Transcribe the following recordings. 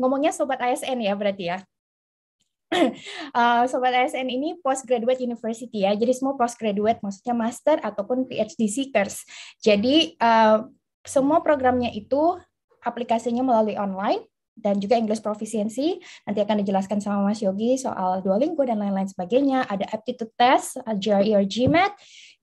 ngomongnya sobat ASN ya berarti ya. Uh, sobat ASN ini postgraduate university ya, jadi semua postgraduate maksudnya master ataupun PhD seekers. Jadi uh, semua programnya itu aplikasinya melalui online dan juga English proficiency. Nanti akan dijelaskan sama Mas Yogi soal Duolingo dan lain-lain sebagainya. Ada aptitude test, GRE or GMAT,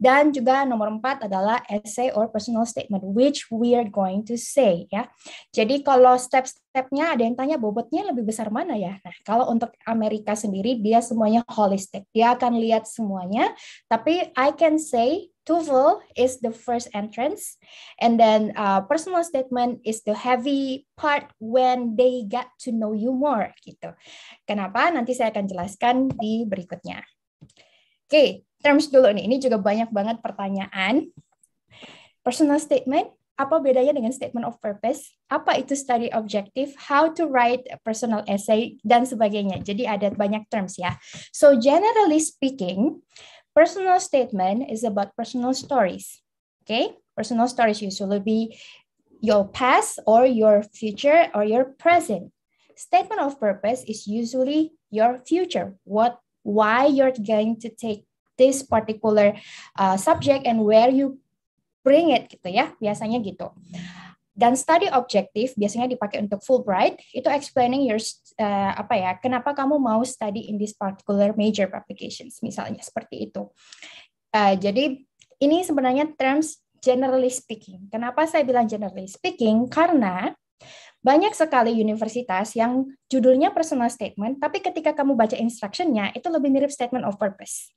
dan juga nomor empat adalah essay or personal statement, which we are going to say. ya. Jadi kalau step-stepnya ada yang tanya bobotnya lebih besar mana ya? Nah, kalau untuk Amerika sendiri dia semuanya holistic Dia akan lihat semuanya, tapi I can say Tuval e is the first entrance, and then uh, personal statement is the heavy part when they get to know you more gitu. Kenapa? Nanti saya akan jelaskan di berikutnya. Oke, okay, terms dulu nih. Ini juga banyak banget pertanyaan. Personal statement, apa bedanya dengan statement of purpose? Apa itu study objective? How to write a personal essay dan sebagainya. Jadi ada banyak terms ya. So generally speaking, Personal statement is about personal stories. Okay, personal stories usually be your past or your future or your present. Statement of purpose is usually your future, what, why you're going to take this particular uh, subject and where you bring it gitu ya, biasanya gitu. Dan study objektif biasanya dipakai untuk Fulbright itu explaining your uh, apa ya kenapa kamu mau study in this particular major publications misalnya seperti itu. Uh, jadi ini sebenarnya terms generally speaking. Kenapa saya bilang generally speaking? Karena banyak sekali universitas yang judulnya personal statement, tapi ketika kamu baca instructionnya itu lebih mirip statement of purpose.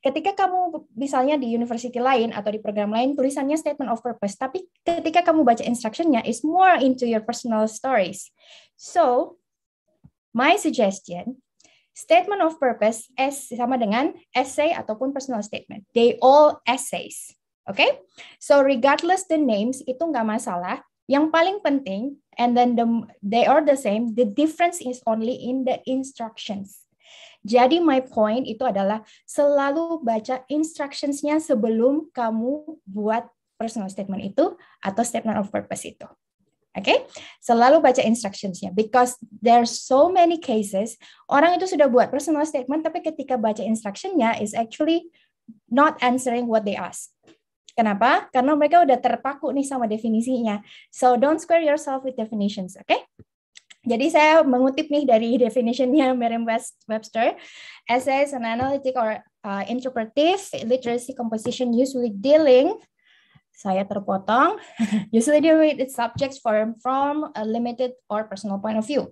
Ketika kamu misalnya di university lain atau di program lain tulisannya statement of purpose, tapi ketika kamu baca instructionnya is more into your personal stories. So, my suggestion statement of purpose S sama dengan essay ataupun personal statement. They all essays. okay? so regardless the names itu nggak masalah. Yang paling penting, and then the, they are the same. The difference is only in the instructions. Jadi my point itu adalah selalu baca instructions-nya sebelum kamu buat personal statement itu atau statement of purpose itu. Oke, okay? selalu baca instructions-nya because there so many cases orang itu sudah buat personal statement tapi ketika baca instruction-nya is actually not answering what they ask. Kenapa? Karena mereka udah terpaku nih sama definisinya. So don't square yourself with definitions, oke? Okay? Jadi saya mengutip nih dari definisinya Merriam-Webster, essays an analytic or uh, interpretive literacy composition usually dealing saya terpotong, usually dealing with its subjects from, from a limited or personal point of view.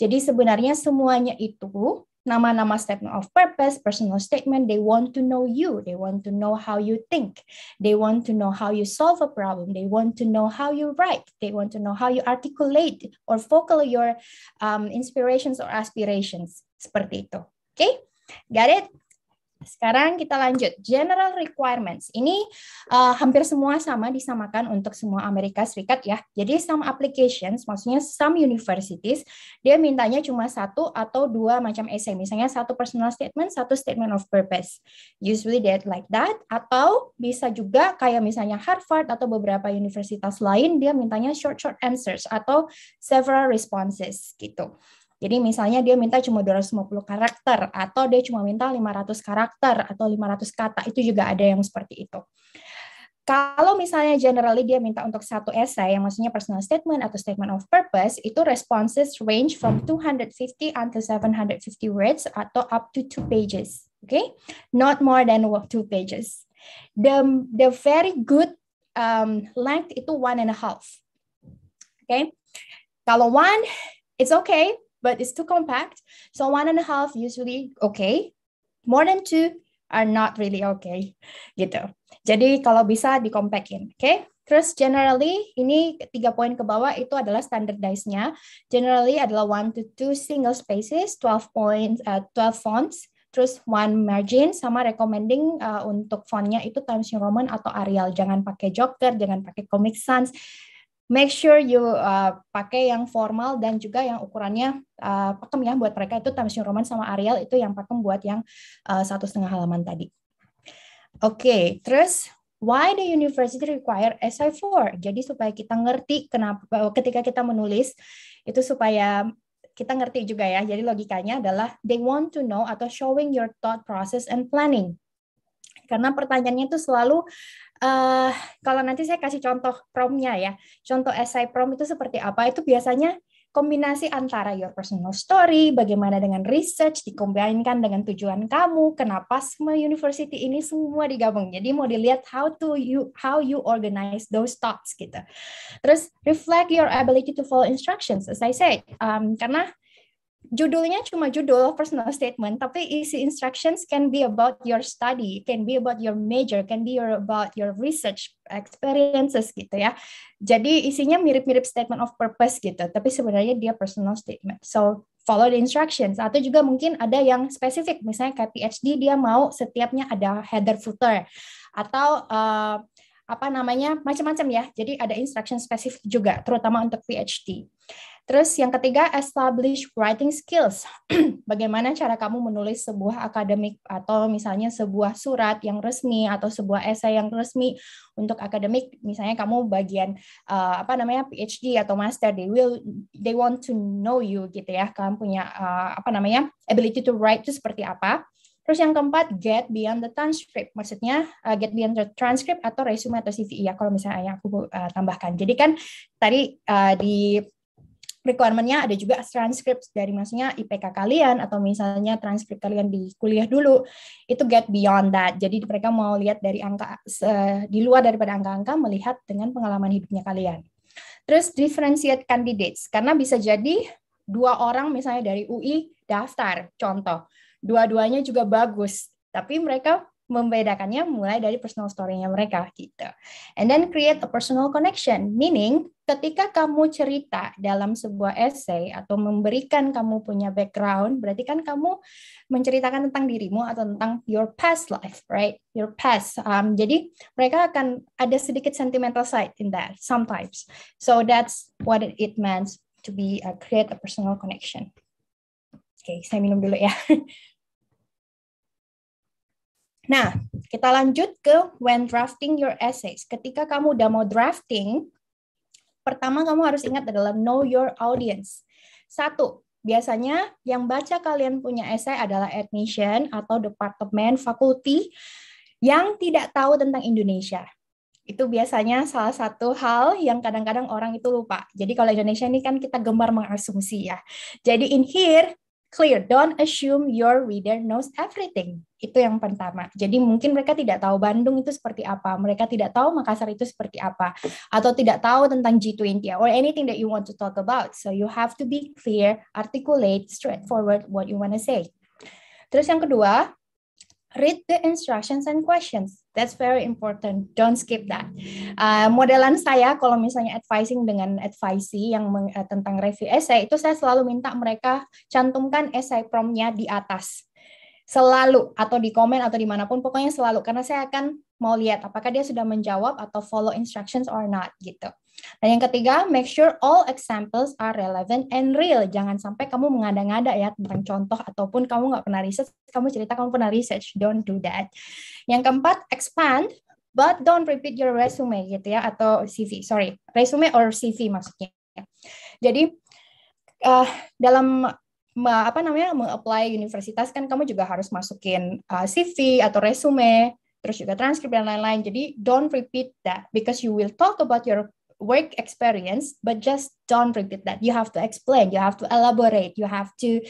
Jadi sebenarnya semuanya itu nama-nama statement of purpose, personal statement. They want to know you. They want to know how you think. They want to know how you solve a problem. They want to know how you write. They want to know how you articulate or focal your um, inspirations or aspirations. Seperti itu. Okay, got it? Sekarang kita lanjut general requirements. Ini uh, hampir semua sama disamakan untuk semua Amerika Serikat ya. Jadi some applications, maksudnya some universities, dia mintanya cuma satu atau dua macam essay. Misalnya satu personal statement, satu statement of purpose. Usually that like that. Atau bisa juga kayak misalnya Harvard atau beberapa universitas lain, dia mintanya short short answers atau several responses gitu. Jadi misalnya dia minta cuma 250 karakter atau dia cuma minta 500 karakter atau 500 kata itu juga ada yang seperti itu. Kalau misalnya generally dia minta untuk satu essay yang maksudnya personal statement atau statement of purpose itu responses range from 250 until 750 words atau up to two pages. Okay, not more than two pages. The the very good um, length itu one and a half. Okay, kalau one it's okay but it's too compact. So one and a half usually okay. More than two are not really okay. Gitu. Jadi kalau bisa dikompakin, oke? Okay? Terus generally ini tiga poin ke bawah itu adalah standardized-nya. Generally adalah one to two single spaces, 12 points, uh, 12 fonts, terus one margin sama recommending uh, untuk fontnya itu Times New Roman atau Arial jangan pakai Joker jangan pakai Comic Sans make sure you uh, pakai yang formal dan juga yang ukurannya uh, pakem ya buat mereka itu Times New Roman sama Arial itu yang pakem buat yang uh, satu setengah halaman tadi. Oke, okay, terus why the university require SI4? Jadi supaya kita ngerti kenapa uh, ketika kita menulis itu supaya kita ngerti juga ya. Jadi logikanya adalah they want to know atau showing your thought process and planning karena pertanyaannya itu selalu uh, kalau nanti saya kasih contoh promnya ya contoh SI prom itu seperti apa itu biasanya kombinasi antara your personal story, bagaimana dengan research, dikombinkan dengan tujuan kamu, kenapa semua university ini semua digabung. Jadi mau dilihat how to you how you organize those thoughts gitu. Terus reflect your ability to follow instructions, as I said, um, karena judulnya cuma judul personal statement tapi isi instructions can be about your study can be about your major can be your, about your research experiences gitu ya jadi isinya mirip-mirip statement of purpose gitu tapi sebenarnya dia personal statement so follow the instructions atau juga mungkin ada yang spesifik misalnya kayak PhD dia mau setiapnya ada header footer atau uh, apa namanya macam-macam ya jadi ada instruction spesifik juga terutama untuk PhD Terus yang ketiga, establish writing skills. Bagaimana cara kamu menulis sebuah akademik atau misalnya sebuah surat yang resmi atau sebuah esai yang resmi untuk akademik, misalnya kamu bagian uh, apa namanya PhD atau master, they will they want to know you gitu ya. Kamu punya uh, apa namanya ability to write itu seperti apa? Terus yang keempat, get beyond the transcript. Maksudnya uh, get beyond the transcript atau resume atau CV e ya kalau misalnya aku uh, tambahkan. Jadi kan tadi uh, di requirementnya ada juga transcript dari maksudnya IPK kalian atau misalnya transkrip kalian di kuliah dulu itu get beyond that jadi mereka mau lihat dari angka uh, di luar daripada angka-angka melihat dengan pengalaman hidupnya kalian terus differentiate candidates karena bisa jadi dua orang misalnya dari UI daftar contoh dua-duanya juga bagus tapi mereka membedakannya mulai dari personal story-nya mereka gitu. And then create a personal connection, meaning ketika kamu cerita dalam sebuah essay atau memberikan kamu punya background, berarti kan kamu menceritakan tentang dirimu atau tentang your past life, right? Your past. Um, jadi mereka akan ada sedikit sentimental side in that sometimes. So that's what it means to be a, uh, create a personal connection. Oke, okay, saya minum dulu ya. Nah, kita lanjut ke when drafting your essays. Ketika kamu udah mau drafting, pertama kamu harus ingat adalah know your audience. Satu, biasanya yang baca kalian punya esai adalah admission atau departemen fakulti yang tidak tahu tentang Indonesia. Itu biasanya salah satu hal yang kadang-kadang orang itu lupa. Jadi kalau Indonesia ini kan kita gemar mengasumsi ya. Jadi in here, clear. Don't assume your reader knows everything. Itu yang pertama. Jadi mungkin mereka tidak tahu Bandung itu seperti apa, mereka tidak tahu Makassar itu seperti apa, atau tidak tahu tentang G20 or anything that you want to talk about. So you have to be clear, articulate, straightforward what you want to say. Terus yang kedua, read the instructions and questions. That's very important. Don't skip that. Uh, modelan saya kalau misalnya advising dengan advisee yang meng, uh, tentang review essay itu saya selalu minta mereka cantumkan essay promnya di atas. Selalu atau di komen atau dimanapun pokoknya selalu karena saya akan mau lihat apakah dia sudah menjawab atau follow instructions or not gitu. Dan nah, yang ketiga, make sure all examples are relevant and real. Jangan sampai kamu mengada-ngada ya tentang contoh ataupun kamu nggak pernah riset, kamu cerita kamu pernah research. Don't do that. Yang keempat, expand but don't repeat your resume gitu ya atau CV. Sorry, resume or CV maksudnya. Jadi uh, dalam apa namanya mengapply universitas kan kamu juga harus masukin uh, eh, CV atau resume terus juga transkrip dan lain-lain. Jadi don't repeat that because you will talk about your work experience, but just don't repeat that. You have to explain, you have to elaborate, you have to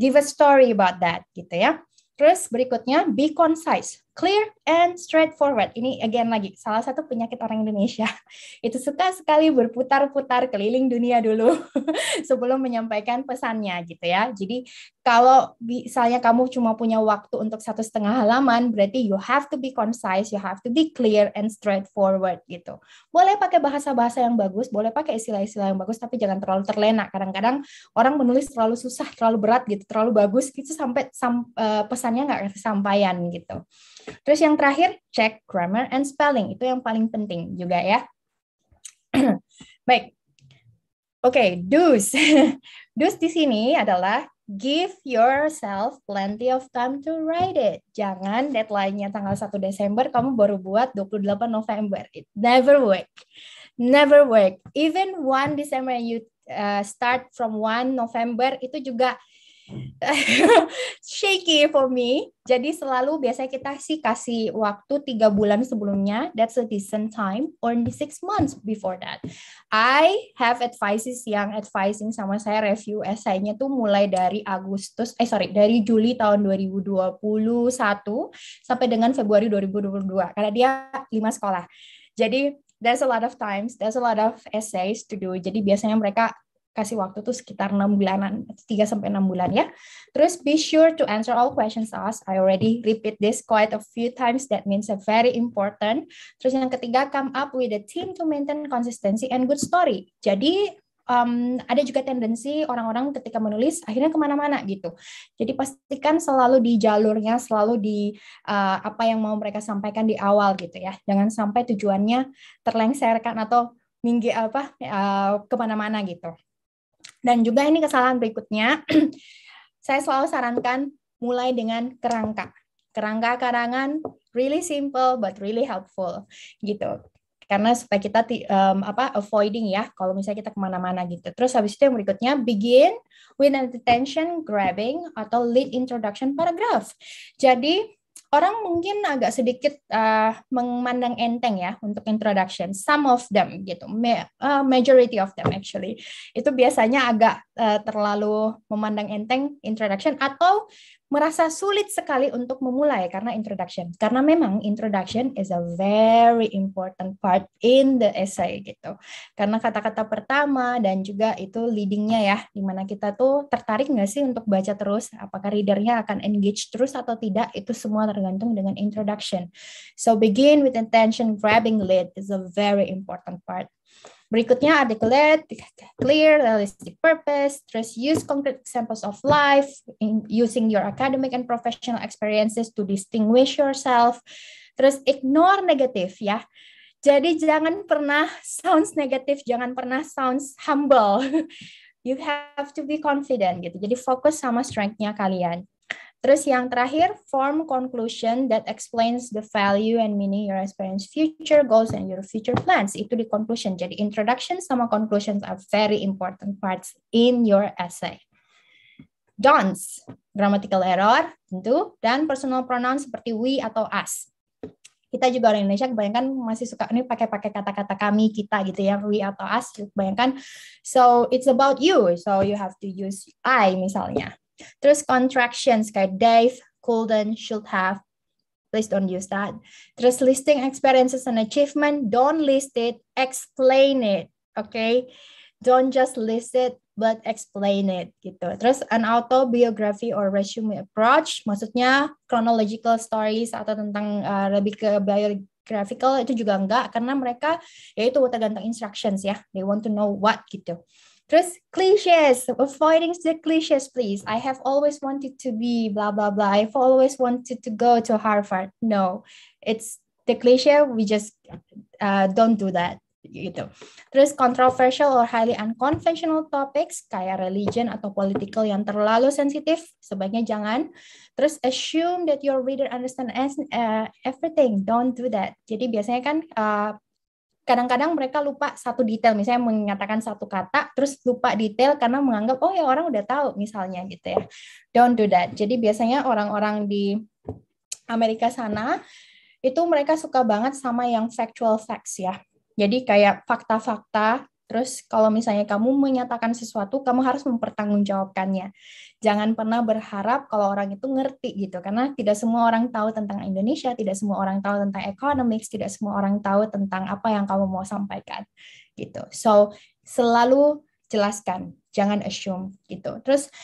give a story about that gitu ya. Terus berikutnya be concise clear and straightforward. Ini again lagi salah satu penyakit orang Indonesia. Itu suka sekali berputar-putar keliling dunia dulu sebelum menyampaikan pesannya gitu ya. Jadi kalau misalnya kamu cuma punya waktu untuk satu setengah halaman, berarti you have to be concise, you have to be clear and straightforward gitu. Boleh pakai bahasa-bahasa yang bagus, boleh pakai istilah-istilah yang bagus, tapi jangan terlalu terlena. Kadang-kadang orang menulis terlalu susah, terlalu berat gitu, terlalu bagus gitu sampai sam, uh, pesannya nggak kesampaian gitu. Terus yang terakhir, cek grammar and spelling. Itu yang paling penting juga ya. Baik. Oke, okay, do's. do's di sini adalah give yourself plenty of time to write it. Jangan deadline-nya tanggal 1 Desember, kamu baru buat 28 November. It never work. Never work. Even one December you uh, start from one November, itu juga shaky for me. Jadi selalu biasanya kita sih kasih waktu tiga bulan sebelumnya. That's a decent time. Or six months before that. I have advices yang advising sama saya review esainya tuh mulai dari Agustus, eh sorry, dari Juli tahun 2021 sampai dengan Februari 2022. Karena dia lima sekolah. Jadi there's a lot of times, there's a lot of essays to do. Jadi biasanya mereka kasih waktu tuh sekitar 6 bulanan, 3 sampai 6 bulan ya. Terus be sure to answer all questions asked. I already repeat this quite a few times. That means a very important. Terus yang ketiga, come up with a team to maintain consistency and good story. Jadi um, ada juga tendensi orang-orang ketika menulis akhirnya kemana-mana gitu. Jadi pastikan selalu di jalurnya, selalu di uh, apa yang mau mereka sampaikan di awal gitu ya. Jangan sampai tujuannya terlengserkan atau minggi apa uh, kemana-mana gitu. Dan juga ini kesalahan berikutnya, saya selalu sarankan mulai dengan kerangka. Kerangka karangan really simple but really helpful gitu. Karena supaya kita um, apa avoiding ya kalau misalnya kita kemana-mana gitu. Terus habis itu yang berikutnya begin with an attention grabbing atau lead introduction paragraph. Jadi orang mungkin agak sedikit uh, memandang enteng ya untuk introduction. Some of them gitu, ma uh, majority of them actually itu biasanya agak uh, terlalu memandang enteng introduction atau merasa sulit sekali untuk memulai karena introduction. Karena memang introduction is a very important part in the essay gitu. Karena kata-kata pertama dan juga itu leadingnya ya, dimana kita tuh tertarik nggak sih untuk baca terus, apakah readernya akan engage terus atau tidak, itu semua tergantung dengan introduction. So begin with intention grabbing lead is a very important part. Berikutnya articulate, clear, realistic purpose, terus use concrete examples of life, in using your academic and professional experiences to distinguish yourself, terus ignore negatif ya. Jadi jangan pernah sounds negatif, jangan pernah sounds humble. You have to be confident gitu. Jadi fokus sama strength-nya kalian. Terus yang terakhir, form conclusion that explains the value and meaning your experience, future goals, and your future plans. Itu di conclusion. Jadi introduction sama conclusions are very important parts in your essay. Don'ts, grammatical error, tentu, dan personal pronoun seperti we atau us. Kita juga orang Indonesia kebanyakan masih suka ini pakai-pakai kata-kata kami, kita gitu ya, we atau us, kebanyakan. So, it's about you, so you have to use I misalnya. Terus contractions kayak Dave, couldn't, should have. Please don't use that. Terus listing experiences and achievement, don't list it, explain it, okay? Don't just list it, but explain it gitu. Terus an autobiography or resume approach, maksudnya chronological stories atau tentang uh, lebih ke biographical itu juga enggak karena mereka yaitu tergantung instructions ya. They want to know what gitu. Terus cliches, avoiding the cliches please. I have always wanted to be blah blah blah. I've always wanted to go to Harvard. No, it's the cliche. We just uh, don't do that gitu. Terus controversial or highly unconventional topics kayak religion atau political yang terlalu sensitif sebaiknya jangan. Terus assume that your reader understand uh, everything, don't do that. Jadi biasanya kan uh, kadang-kadang mereka lupa satu detail misalnya mengatakan satu kata terus lupa detail karena menganggap oh ya orang udah tahu misalnya gitu ya don't do that jadi biasanya orang-orang di Amerika sana itu mereka suka banget sama yang factual facts ya jadi kayak fakta-fakta Terus kalau misalnya kamu menyatakan sesuatu, kamu harus mempertanggungjawabkannya. Jangan pernah berharap kalau orang itu ngerti gitu, karena tidak semua orang tahu tentang Indonesia, tidak semua orang tahu tentang economics, tidak semua orang tahu tentang apa yang kamu mau sampaikan gitu. So selalu jelaskan, jangan assume gitu. Terus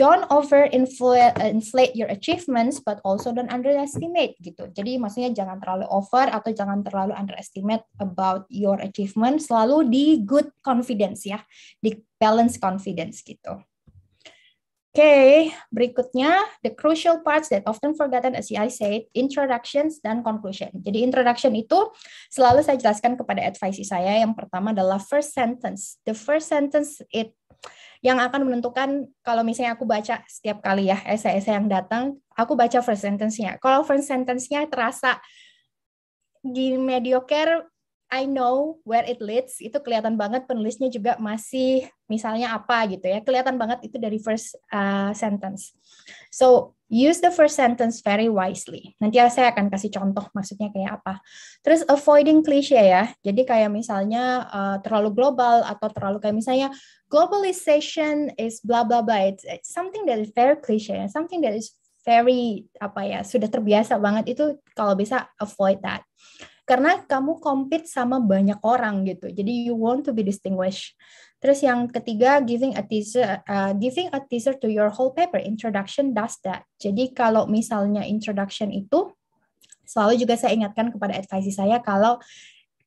don't over uh, inflate your achievements but also don't underestimate gitu. Jadi maksudnya jangan terlalu over atau jangan terlalu underestimate about your achievement selalu di good confidence ya, di balance confidence gitu. Oke, okay, berikutnya the crucial parts that often forgotten as I said, introductions dan conclusion. Jadi introduction itu selalu saya jelaskan kepada advisee saya yang pertama adalah first sentence. The first sentence it yang akan menentukan kalau misalnya aku baca setiap kali ya esai-esai yang datang, aku baca first sentence-nya. Kalau first sentence-nya terasa di mediocre, I know where it leads, itu kelihatan banget penulisnya juga masih misalnya apa gitu ya, kelihatan banget itu dari first uh, sentence. So use the first sentence very wisely. Nanti saya akan kasih contoh maksudnya kayak apa. Terus avoiding cliche ya, jadi kayak misalnya uh, terlalu global atau terlalu kayak misalnya globalization is blah blah blah. It's, it's something that is very cliche and something that is very apa ya sudah terbiasa banget itu kalau bisa avoid that karena kamu compete sama banyak orang gitu jadi you want to be distinguished terus yang ketiga giving a teaser uh, giving a teaser to your whole paper introduction does that jadi kalau misalnya introduction itu selalu juga saya ingatkan kepada advisi saya kalau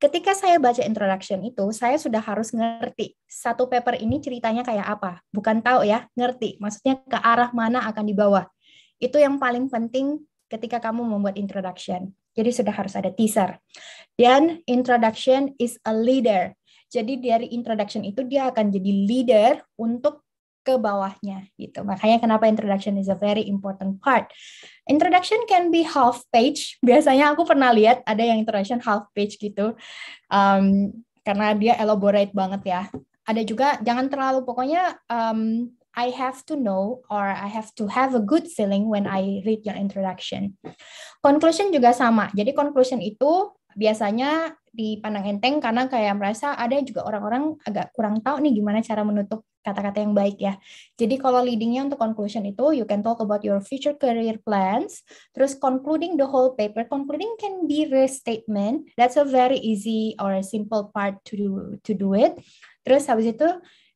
ketika saya baca introduction itu, saya sudah harus ngerti satu paper ini ceritanya kayak apa. Bukan tahu ya, ngerti. Maksudnya ke arah mana akan dibawa. Itu yang paling penting ketika kamu membuat introduction. Jadi sudah harus ada teaser. Dan introduction is a leader. Jadi dari introduction itu dia akan jadi leader untuk ke bawahnya gitu. Makanya kenapa introduction is a very important part. Introduction can be half page. Biasanya aku pernah lihat ada yang introduction half page gitu. Um, karena dia elaborate banget ya. Ada juga jangan terlalu pokoknya um, I have to know or I have to have a good feeling when I read your introduction. Conclusion juga sama. Jadi conclusion itu biasanya dipandang enteng karena kayak merasa ada juga orang-orang agak kurang tahu nih gimana cara menutup kata-kata yang baik ya. Jadi kalau leadingnya untuk conclusion itu you can talk about your future career plans. Terus concluding the whole paper, concluding can be restatement. That's a very easy or a simple part to do, to do it. Terus habis itu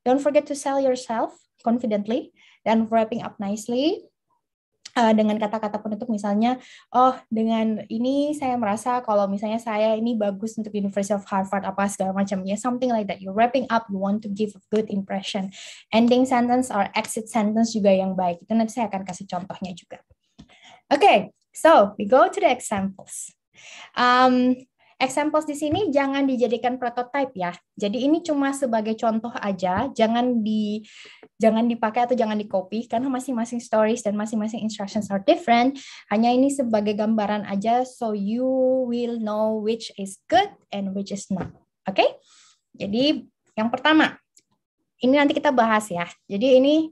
don't forget to sell yourself confidently dan wrapping up nicely. Eh, dengan kata-kata penutup misalnya oh dengan ini saya merasa kalau misalnya saya ini bagus untuk University of Harvard apa segala macamnya something like that you wrapping up you want to give a good impression ending sentence or exit sentence juga yang baik itu nanti saya akan kasih contohnya juga oke okay, so we go to the examples um, Examples di sini jangan dijadikan prototipe ya. Jadi ini cuma sebagai contoh aja, jangan di jangan dipakai atau jangan dikopi karena masing-masing stories dan masing-masing instructions are different. Hanya ini sebagai gambaran aja so you will know which is good and which is not. Oke? Okay? Jadi yang pertama, ini nanti kita bahas ya. Jadi ini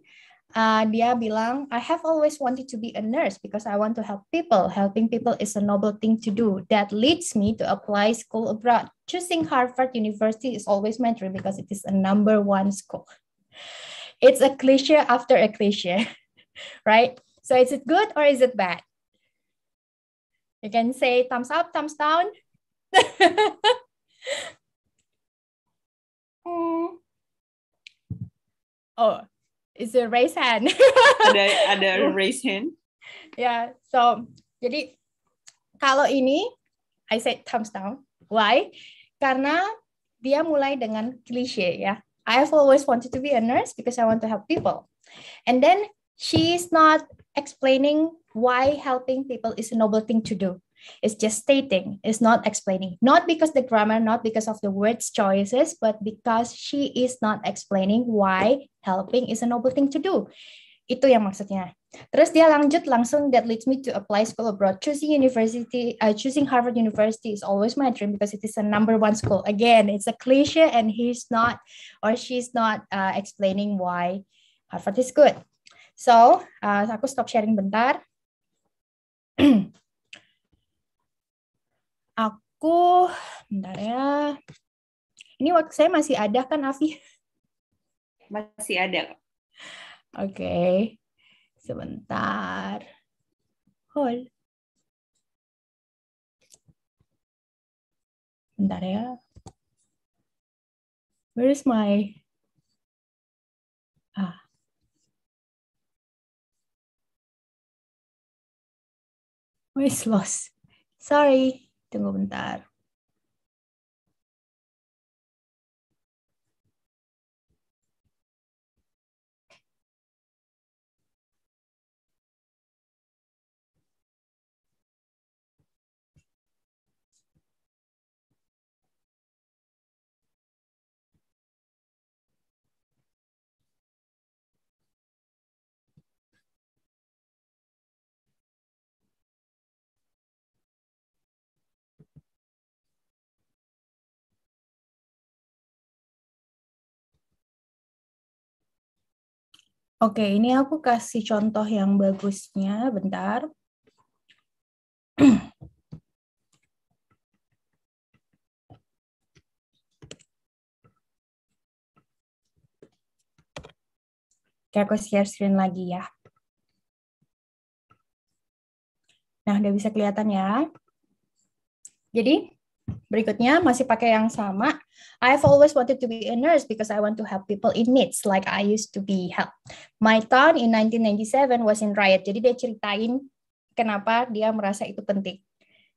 uh, dia bilang, I have always wanted to be a nurse because I want to help people. Helping people is a noble thing to do. That leads me to apply school abroad. Choosing Harvard University is always my dream because it is a number one school. It's a cliche after a cliche, right? So is it good or is it bad? You can say thumbs up, thumbs down. mm. Oh, is a raise hand. ada ada raise hand. Ya, yeah, so jadi kalau ini I said thumbs down. Why? Karena dia mulai dengan cliché ya. I have always wanted to be a nurse because I want to help people. And then she's not explaining why helping people is a noble thing to do. It's just stating, it's not explaining. Not because the grammar, not because of the words choices, but because she is not explaining why helping is a noble thing to do. Itu yang maksudnya. Terus dia lanjut langsung that leads me to apply school abroad. Choosing university, uh, choosing Harvard University is always my dream because it is a number one school. Again, it's a cliche and he's not or she's not uh, explaining why Harvard is good. So, uh, aku stop sharing bentar. aku bentar ya. Ini waktu saya masih ada kan Afi? Masih ada. Oke. Okay. Sebentar. Hold. Bentar ya. Where is my ah Where is lost? Sorry, tunggu bentar. Oke, ini aku kasih contoh yang bagusnya, bentar. Oke, aku share screen lagi ya. Nah, udah bisa kelihatan ya. Jadi, Berikutnya masih pakai yang sama. I've always wanted to be a nurse because I want to help people in needs like I used to be help. My town in 1997 was in riot. Jadi dia ceritain kenapa dia merasa itu penting.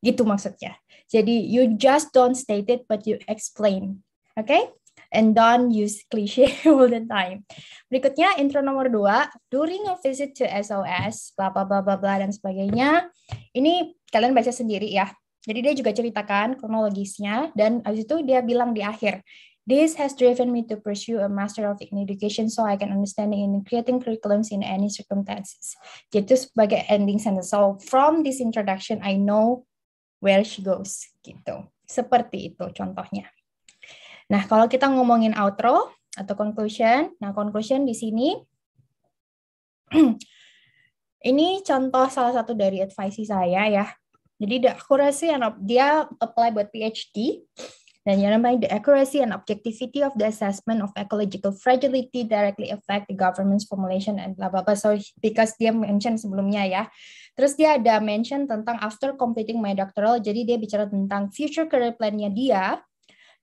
Gitu maksudnya. Jadi you just don't state it but you explain. Oke? Okay? and don't use cliche all the time. Berikutnya intro nomor dua, during a visit to SOS, bla bla bla bla dan sebagainya. Ini kalian baca sendiri ya. Jadi dia juga ceritakan kronologisnya dan habis itu dia bilang di akhir, This has driven me to pursue a Master of Education so I can understand in creating curriculums in any circumstances. Jadi gitu sebagai ending sentence. So from this introduction, I know where she goes. Gitu. Seperti itu contohnya. Nah, kalau kita ngomongin outro atau conclusion, nah conclusion di sini ini contoh salah satu dari advice saya ya. Jadi the accuracy and dia apply buat PhD dan yang namanya the accuracy and objectivity of the assessment of ecological fragility directly affect the government's formulation and blah blah blah. So because dia mention sebelumnya ya. Terus dia ada mention tentang after completing my doctoral, jadi dia bicara tentang future career plan-nya dia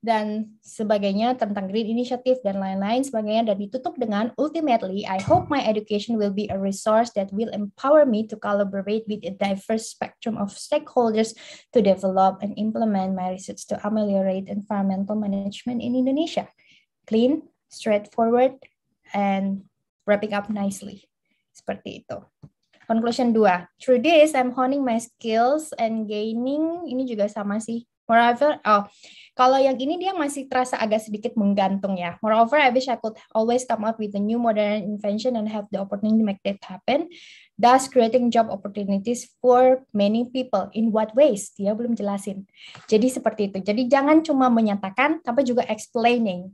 dan sebagainya tentang green initiative dan lain-lain sebagainya dan ditutup dengan ultimately I hope my education will be a resource that will empower me to collaborate with a diverse spectrum of stakeholders to develop and implement my research to ameliorate environmental management in Indonesia. Clean, straightforward, and wrapping up nicely. Seperti itu. Conclusion 2. Through this, I'm honing my skills and gaining, ini juga sama sih, Moreover, oh, kalau yang ini dia masih terasa agak sedikit menggantung ya. Moreover, I wish I could always come up with a new modern invention and have the opportunity to make that happen. Thus creating job opportunities for many people. In what ways? Dia belum jelasin. Jadi seperti itu. Jadi jangan cuma menyatakan, tapi juga explaining.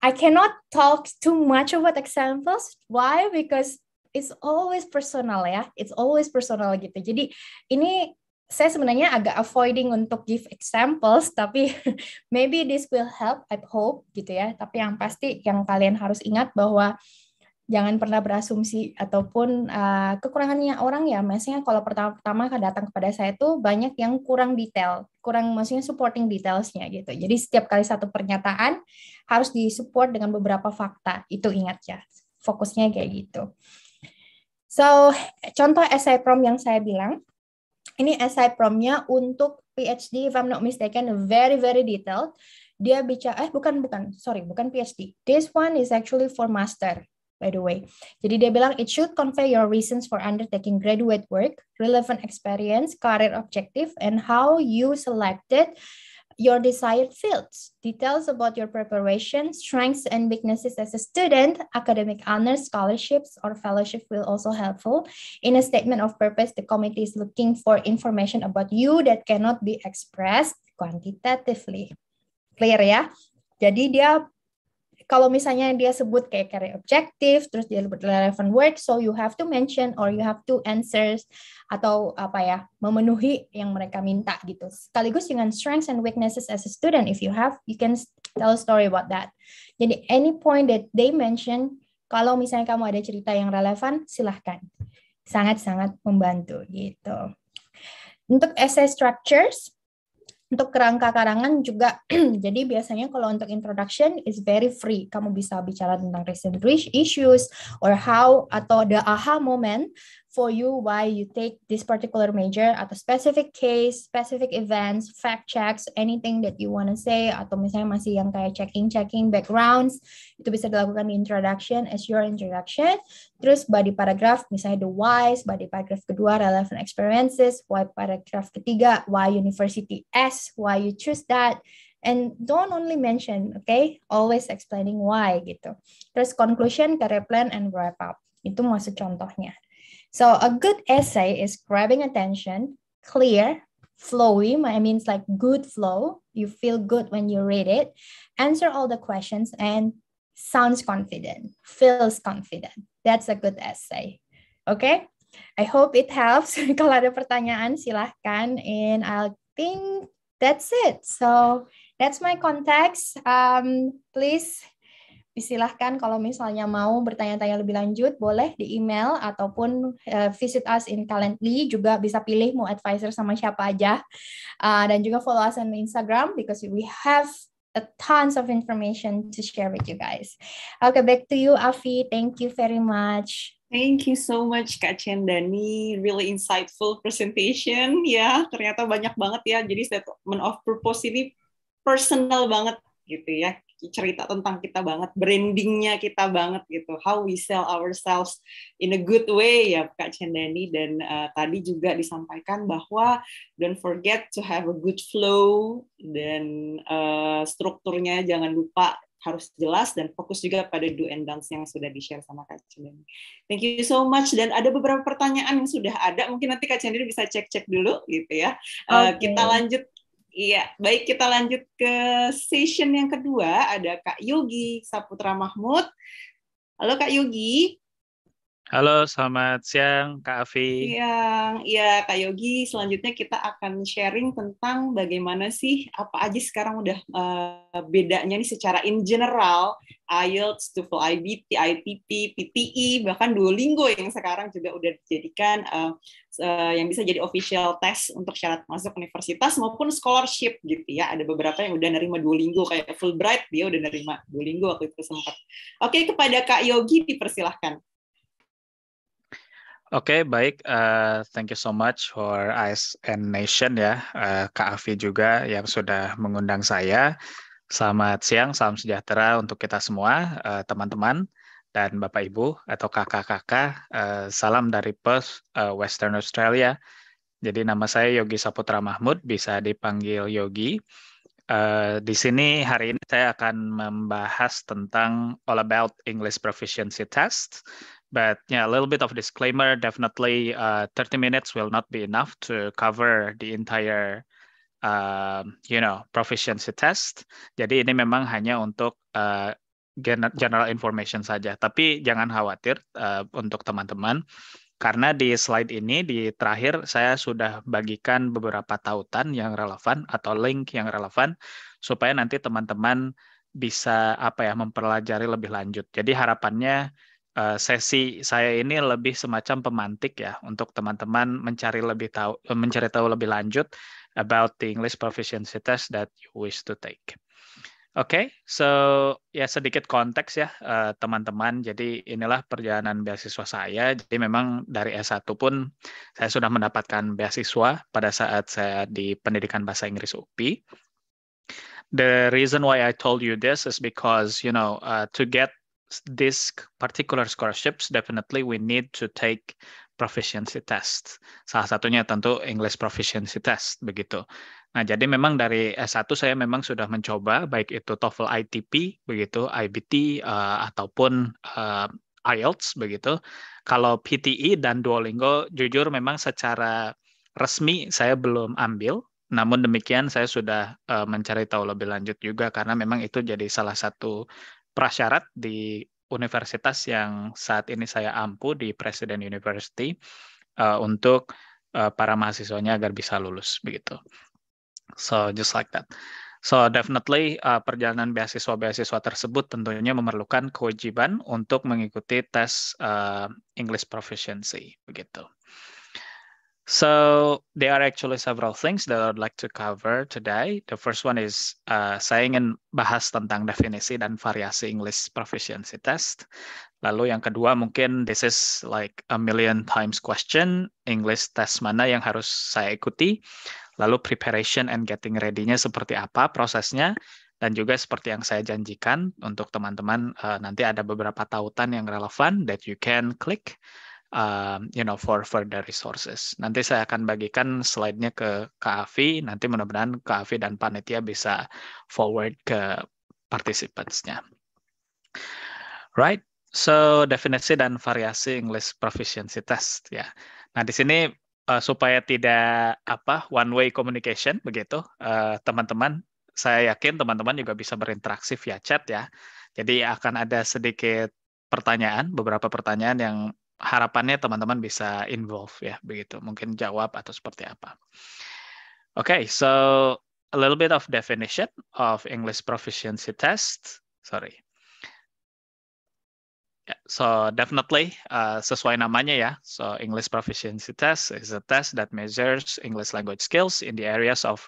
I cannot talk too much about examples. Why? Because it's always personal ya. It's always personal gitu. Jadi ini saya sebenarnya agak avoiding untuk give examples, tapi maybe this will help, I hope, gitu ya. Tapi yang pasti yang kalian harus ingat bahwa jangan pernah berasumsi ataupun uh, kekurangannya orang ya. Maksudnya kalau pertama-tama datang kepada saya itu banyak yang kurang detail, kurang maksudnya supporting detailsnya gitu. Jadi setiap kali satu pernyataan harus disupport dengan beberapa fakta. Itu ingat ya, fokusnya kayak gitu. So, contoh essay prompt yang saya bilang, ini essay promnya untuk PhD, if I'm not mistaken, very very detailed. Dia bicara, eh bukan bukan, sorry, bukan PhD. This one is actually for master by the way. Jadi dia bilang it should convey your reasons for undertaking graduate work, relevant experience, career objective, and how you selected your desired fields, details about your preparation, strengths and weaknesses as a student, academic honors, scholarships, or fellowship will also helpful. In a statement of purpose, the committee is looking for information about you that cannot be expressed quantitatively. Clear ya? Jadi dia kalau misalnya dia sebut kayak career objective, terus dia sebut relevant work, so you have to mention or you have to answers atau apa ya, memenuhi yang mereka minta gitu. Sekaligus dengan strengths and weaknesses as a student, if you have, you can tell a story about that. Jadi any point that they mention, kalau misalnya kamu ada cerita yang relevan, silahkan. Sangat-sangat membantu gitu. Untuk essay structures, untuk kerangka karangan juga, jadi biasanya kalau untuk introduction is very free. Kamu bisa bicara tentang recent issues or how atau the aha moment for you why you take this particular major atau specific case, specific events, fact checks, anything that you wanna say atau misalnya masih yang kayak checking checking backgrounds itu bisa dilakukan di introduction as your introduction. Terus body paragraph misalnya the whys, body paragraph kedua relevant experiences, why paragraph ketiga why university S, why you choose that and don't only mention, okay? Always explaining why gitu. Terus conclusion, career plan and wrap up. Itu masuk contohnya. So a good essay is grabbing attention, clear, flowy, I mean, it's like good flow. You feel good when you read it, answer all the questions, and sounds confident, feels confident. That's a good essay. Okay? I hope it helps. Kalau ada pertanyaan, silahkan. And I think that's it. So that's my context. Um, please silahkan kalau misalnya mau bertanya-tanya lebih lanjut, boleh di email ataupun eh, visit us in Calendly, juga bisa pilih mau advisor sama siapa aja. Uh, dan juga follow us on Instagram because we have a tons of information to share with you guys. Okay, back to you, Afi. Thank you very much. Thank you so much Kak Cendani, really insightful presentation ya. Ternyata banyak banget ya. Jadi statement of purpose ini personal banget gitu ya cerita tentang kita banget, brandingnya kita banget gitu, how we sell ourselves in a good way ya Kak Cendani dan uh, tadi juga disampaikan bahwa don't forget to have a good flow dan uh, strukturnya jangan lupa harus jelas dan fokus juga pada do and don'ts yang sudah di-share sama Kak Cendani. Thank you so much dan ada beberapa pertanyaan yang sudah ada, mungkin nanti Kak Cendani bisa cek-cek dulu gitu ya. Eh, okay. Uh, kita lanjut Iya, baik kita lanjut ke session yang kedua. Ada Kak Yogi Saputra Mahmud. Halo Kak Yogi. Halo, selamat siang Kak Afi. Siang, ya Kak Yogi. Selanjutnya kita akan sharing tentang bagaimana sih apa aja sekarang udah uh, bedanya nih secara in general IELTS, TOEFL IBT, ITP, PTE, bahkan Duolingo yang sekarang juga udah dijadikan uh, uh, yang bisa jadi official test untuk syarat masuk universitas maupun scholarship gitu ya. Ada beberapa yang udah nerima Duolingo kayak Fulbright dia udah nerima Duolingo waktu itu sempat. Oke, kepada Kak Yogi dipersilahkan. Oke, okay, baik. Uh, thank you so much for ASN Nation ya, uh, Kak Afi juga yang sudah mengundang saya. Selamat siang, salam sejahtera untuk kita semua, eh, teman-teman uh, dan Bapak Ibu atau kakak-kakak. Uh, salam dari Perth, uh, Western Australia. Jadi nama saya Yogi Saputra Mahmud, bisa dipanggil Yogi. Uh, di sini hari ini saya akan membahas tentang All About English Proficiency Test but yeah, a little bit of disclaimer. Definitely, uh, 30 minutes will not be enough to cover the entire, uh, you know, proficiency test. Jadi ini memang hanya untuk uh, general information saja. Tapi jangan khawatir uh, untuk teman-teman, karena di slide ini di terakhir saya sudah bagikan beberapa tautan yang relevan atau link yang relevan supaya nanti teman-teman bisa apa ya mempelajari lebih lanjut. Jadi harapannya Eh, sesi saya ini lebih semacam pemantik ya untuk teman-teman mencari lebih tahu eh, mencari tahu lebih lanjut about the English proficiency test that you wish to take. Oke, okay, so ya sedikit konteks ya eh, teman-teman. Uh, Jadi inilah perjalanan beasiswa saya. Jadi memang dari S1 pun saya sudah mendapatkan beasiswa pada saat saya di pendidikan bahasa Inggris UPI. The reason why I told you this is because you know uh, to get this particular scholarships, definitely we need to take proficiency test. Salah satunya tentu English proficiency test begitu. Nah, jadi memang dari S1 saya memang sudah mencoba baik itu TOEFL ITP begitu, IBT uh, eh, ataupun uh, IELTS begitu. Kalau PTE dan Duolingo jujur memang secara resmi saya belum ambil namun demikian saya sudah uh, mencari tahu lebih lanjut juga karena memang itu jadi salah satu prasyarat di universitas yang saat ini saya ampu di President University uh, untuk uh, para mahasiswanya agar bisa lulus begitu. So just like that. So definitely uh, perjalanan beasiswa-beasiswa tersebut tentunya memerlukan kewajiban untuk mengikuti tes uh, English proficiency begitu. So there are actually several things that I'd like to cover today. The first one is uh, saya ingin bahas tentang definisi dan variasi English proficiency test. Lalu yang kedua mungkin this is like a million times question, English test mana yang harus saya ikuti. Lalu preparation and getting ready-nya seperti apa prosesnya dan juga seperti yang saya janjikan untuk teman-teman uh, nanti ada beberapa tautan yang relevan that you can click um, you know for further resources. Nanti saya akan bagikan slide-nya ke Kavi. Nanti mudah-mudahan Kavi dan panitia bisa forward ke participants-nya. Right. So definisi dan variasi English proficiency test ya. Nah di sini uh, supaya tidak apa one way communication begitu uh, teman-teman. Uh, teman -teman, saya yakin teman-teman juga bisa berinteraksi via chat ya. Jadi akan ada sedikit pertanyaan, beberapa pertanyaan yang harapannya teman-teman bisa involve ya begitu mungkin jawab atau seperti apa oke okay, so a little bit of definition of English proficiency test sorry so definitely uh, sesuai namanya ya. So English proficiency test is a test that measures English language skills in the areas of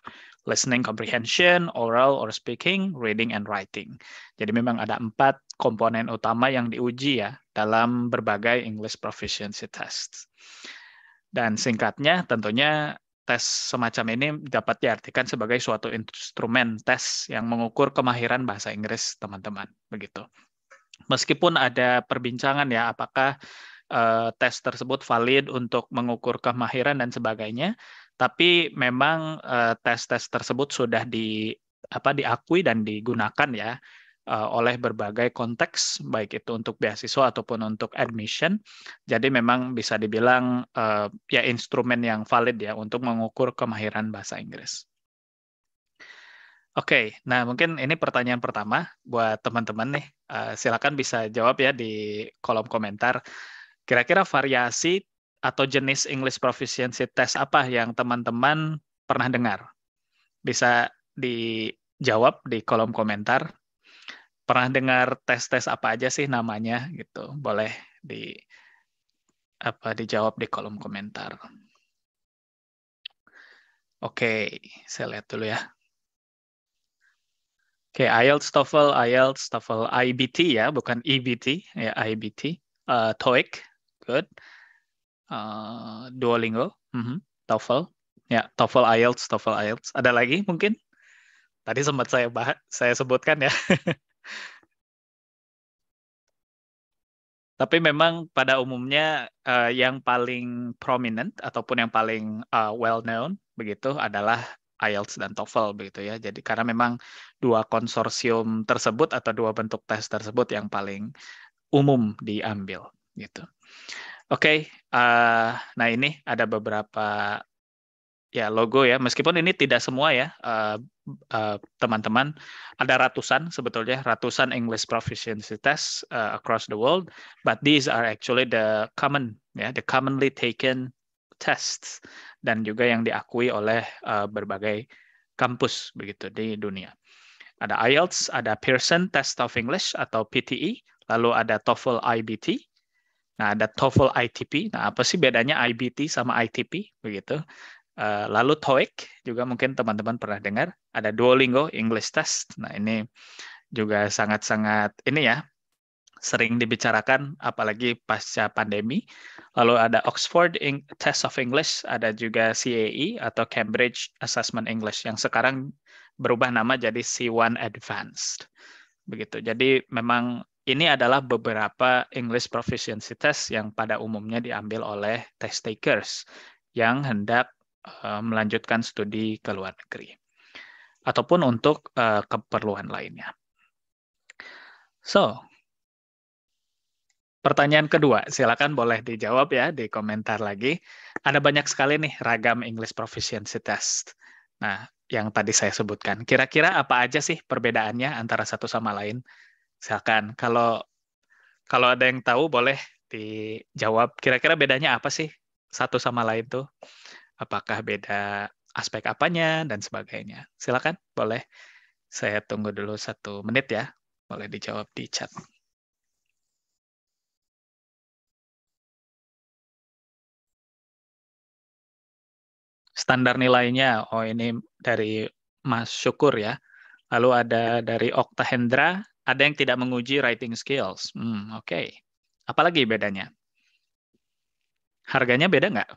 listening comprehension, oral or speaking, reading and writing. Jadi memang ada empat komponen utama yang diuji ya dalam berbagai English proficiency test. Dan singkatnya tentunya tes semacam ini dapat diartikan sebagai suatu instrumen tes yang mengukur kemahiran bahasa Inggris teman-teman begitu meskipun ada perbincangan ya apakah uh, tes tersebut valid untuk mengukur kemahiran dan sebagainya, tapi memang tes eh, tes-tes tersebut sudah di apa diakui dan digunakan ya eh, oleh berbagai konteks baik itu untuk beasiswa ataupun untuk admission. Jadi memang bisa dibilang ya instrumen yang valid ya untuk mengukur kemahiran bahasa Inggris. Oke, okay, nah mungkin ini pertanyaan pertama buat teman-teman nih. Eh, silakan bisa jawab ya di kolom komentar. Kira-kira variasi atau jenis English Proficiency Test apa yang teman-teman pernah dengar? Bisa dijawab di kolom komentar. Pernah dengar tes-tes apa aja sih namanya gitu? Boleh di apa dijawab di kolom komentar. Oke, saya lihat dulu ya. Oke, okay, IELTS, TOEFL, IELTS, TOEFL, IBT ya, bukan EBT, ya IBT, uh, eh, TOEIC, good, uh, Duolingo, mm -hmm. TOEFL, ya TOEFL, IELTS, TOEFL, IELTS. Ada lagi mungkin? Tadi sempat saya bahas, saya sebutkan ya. Tapi memang pada umumnya uh, yang paling prominent ataupun yang paling uh, well known begitu adalah IELTS dan TOEFL begitu ya. Jadi karena memang dua konsorsium tersebut atau dua bentuk tes tersebut yang paling umum diambil gitu. Oke, okay, uh, eh, nah ini ada beberapa ya logo ya. Meskipun ini tidak semua ya eh, eh, teman-teman, uh, uh, ada ratusan sebetulnya ratusan English proficiency Test uh, across the world, but these are actually the common ya, yeah, the commonly taken tests dan juga yang diakui oleh uh, berbagai kampus begitu di dunia. Ada IELTS, ada Pearson Test of English atau PTE, lalu ada TOEFL IBT, nah ada TOEFL ITP. Nah apa sih bedanya IBT sama ITP begitu? Eh, lalu TOEIC juga mungkin teman-teman pernah dengar. Ada Duolingo English Test. Nah ini juga sangat-sangat ini ya sering dibicarakan apalagi pasca pandemi. Lalu ada Oxford Test of English, ada juga CAE atau Cambridge Assessment English yang sekarang berubah nama jadi C1 Advanced. Begitu. Jadi memang ini adalah beberapa English proficiency test yang pada umumnya diambil oleh test takers yang hendak uh, melanjutkan studi ke luar negeri ataupun untuk uh, keperluan lainnya. So, Pertanyaan kedua, silakan boleh dijawab ya di komentar lagi. Ada banyak sekali nih ragam English Proficiency Test. Nah, yang tadi saya sebutkan. Kira-kira apa aja sih perbedaannya antara satu sama lain? Silakan. Kalau kalau ada yang tahu boleh dijawab. Kira-kira bedanya apa sih satu sama lain tuh? Apakah beda aspek apanya dan sebagainya? Silakan, boleh. Saya tunggu dulu satu menit ya. Boleh dijawab di chat. standar nilainya. Oh, ini dari Mas Syukur ya. Lalu ada dari Okta Hendra, ada yang tidak menguji writing skills. Hmm, oke. Okay. Apalagi bedanya? Harganya beda nggak?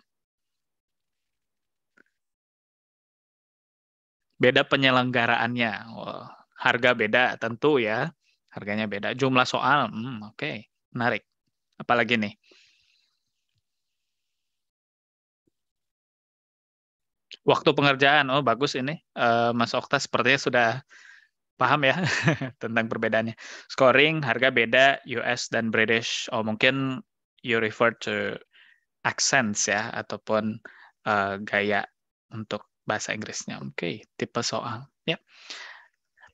Beda penyelenggaraannya. Oh, Harga beda tentu ya. Harganya beda. Jumlah soal, hmm, oke. Okay. Menarik. Apalagi nih? waktu pengerjaan oh bagus ini uh, Mas Okta sepertinya sudah paham ya tentang perbedaannya scoring harga beda US dan British oh mungkin you refer to accents ya ataupun uh, gaya untuk bahasa Inggrisnya oke okay, tipe soal ya yeah.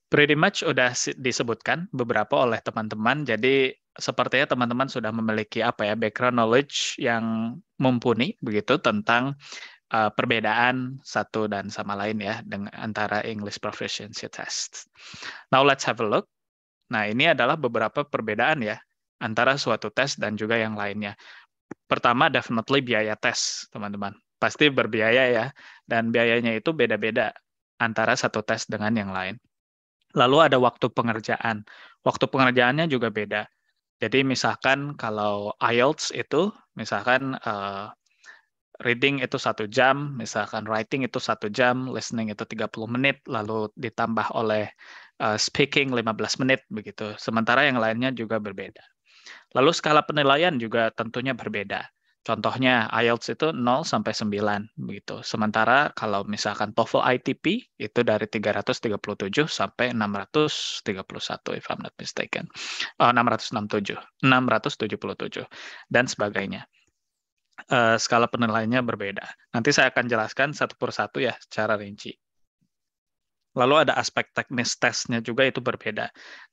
pretty much udah disebutkan beberapa oleh teman-teman jadi sepertinya teman-teman sudah memiliki apa ya background knowledge yang mumpuni begitu tentang uh, perbedaan satu dan sama lain ya dengan antara English proficiency test. Now let's have a look. Nah, ini adalah beberapa perbedaan ya antara suatu tes dan juga yang lainnya. Pertama definitely biaya tes, teman-teman. Pasti berbiaya ya dan biayanya itu beda-beda antara satu tes dengan yang lain. Lalu ada waktu pengerjaan. Waktu pengerjaannya juga beda. Jadi misalkan kalau IELTS itu misalkan uh, reading itu satu jam, misalkan writing itu satu jam, listening itu 30 menit, lalu ditambah oleh uh, speaking 15 menit begitu. Sementara yang lainnya juga berbeda. Lalu skala penilaian juga tentunya berbeda. Contohnya IELTS itu 0 sampai 9 begitu. Sementara kalau misalkan TOEFL ITP itu dari 337 sampai 631 if I'm not mistaken. Uh, 667, 677 dan sebagainya. Eh, skala penilaiannya berbeda. Nanti saya akan jelaskan satu per satu ya secara rinci. Lalu ada aspek teknis tesnya juga itu berbeda.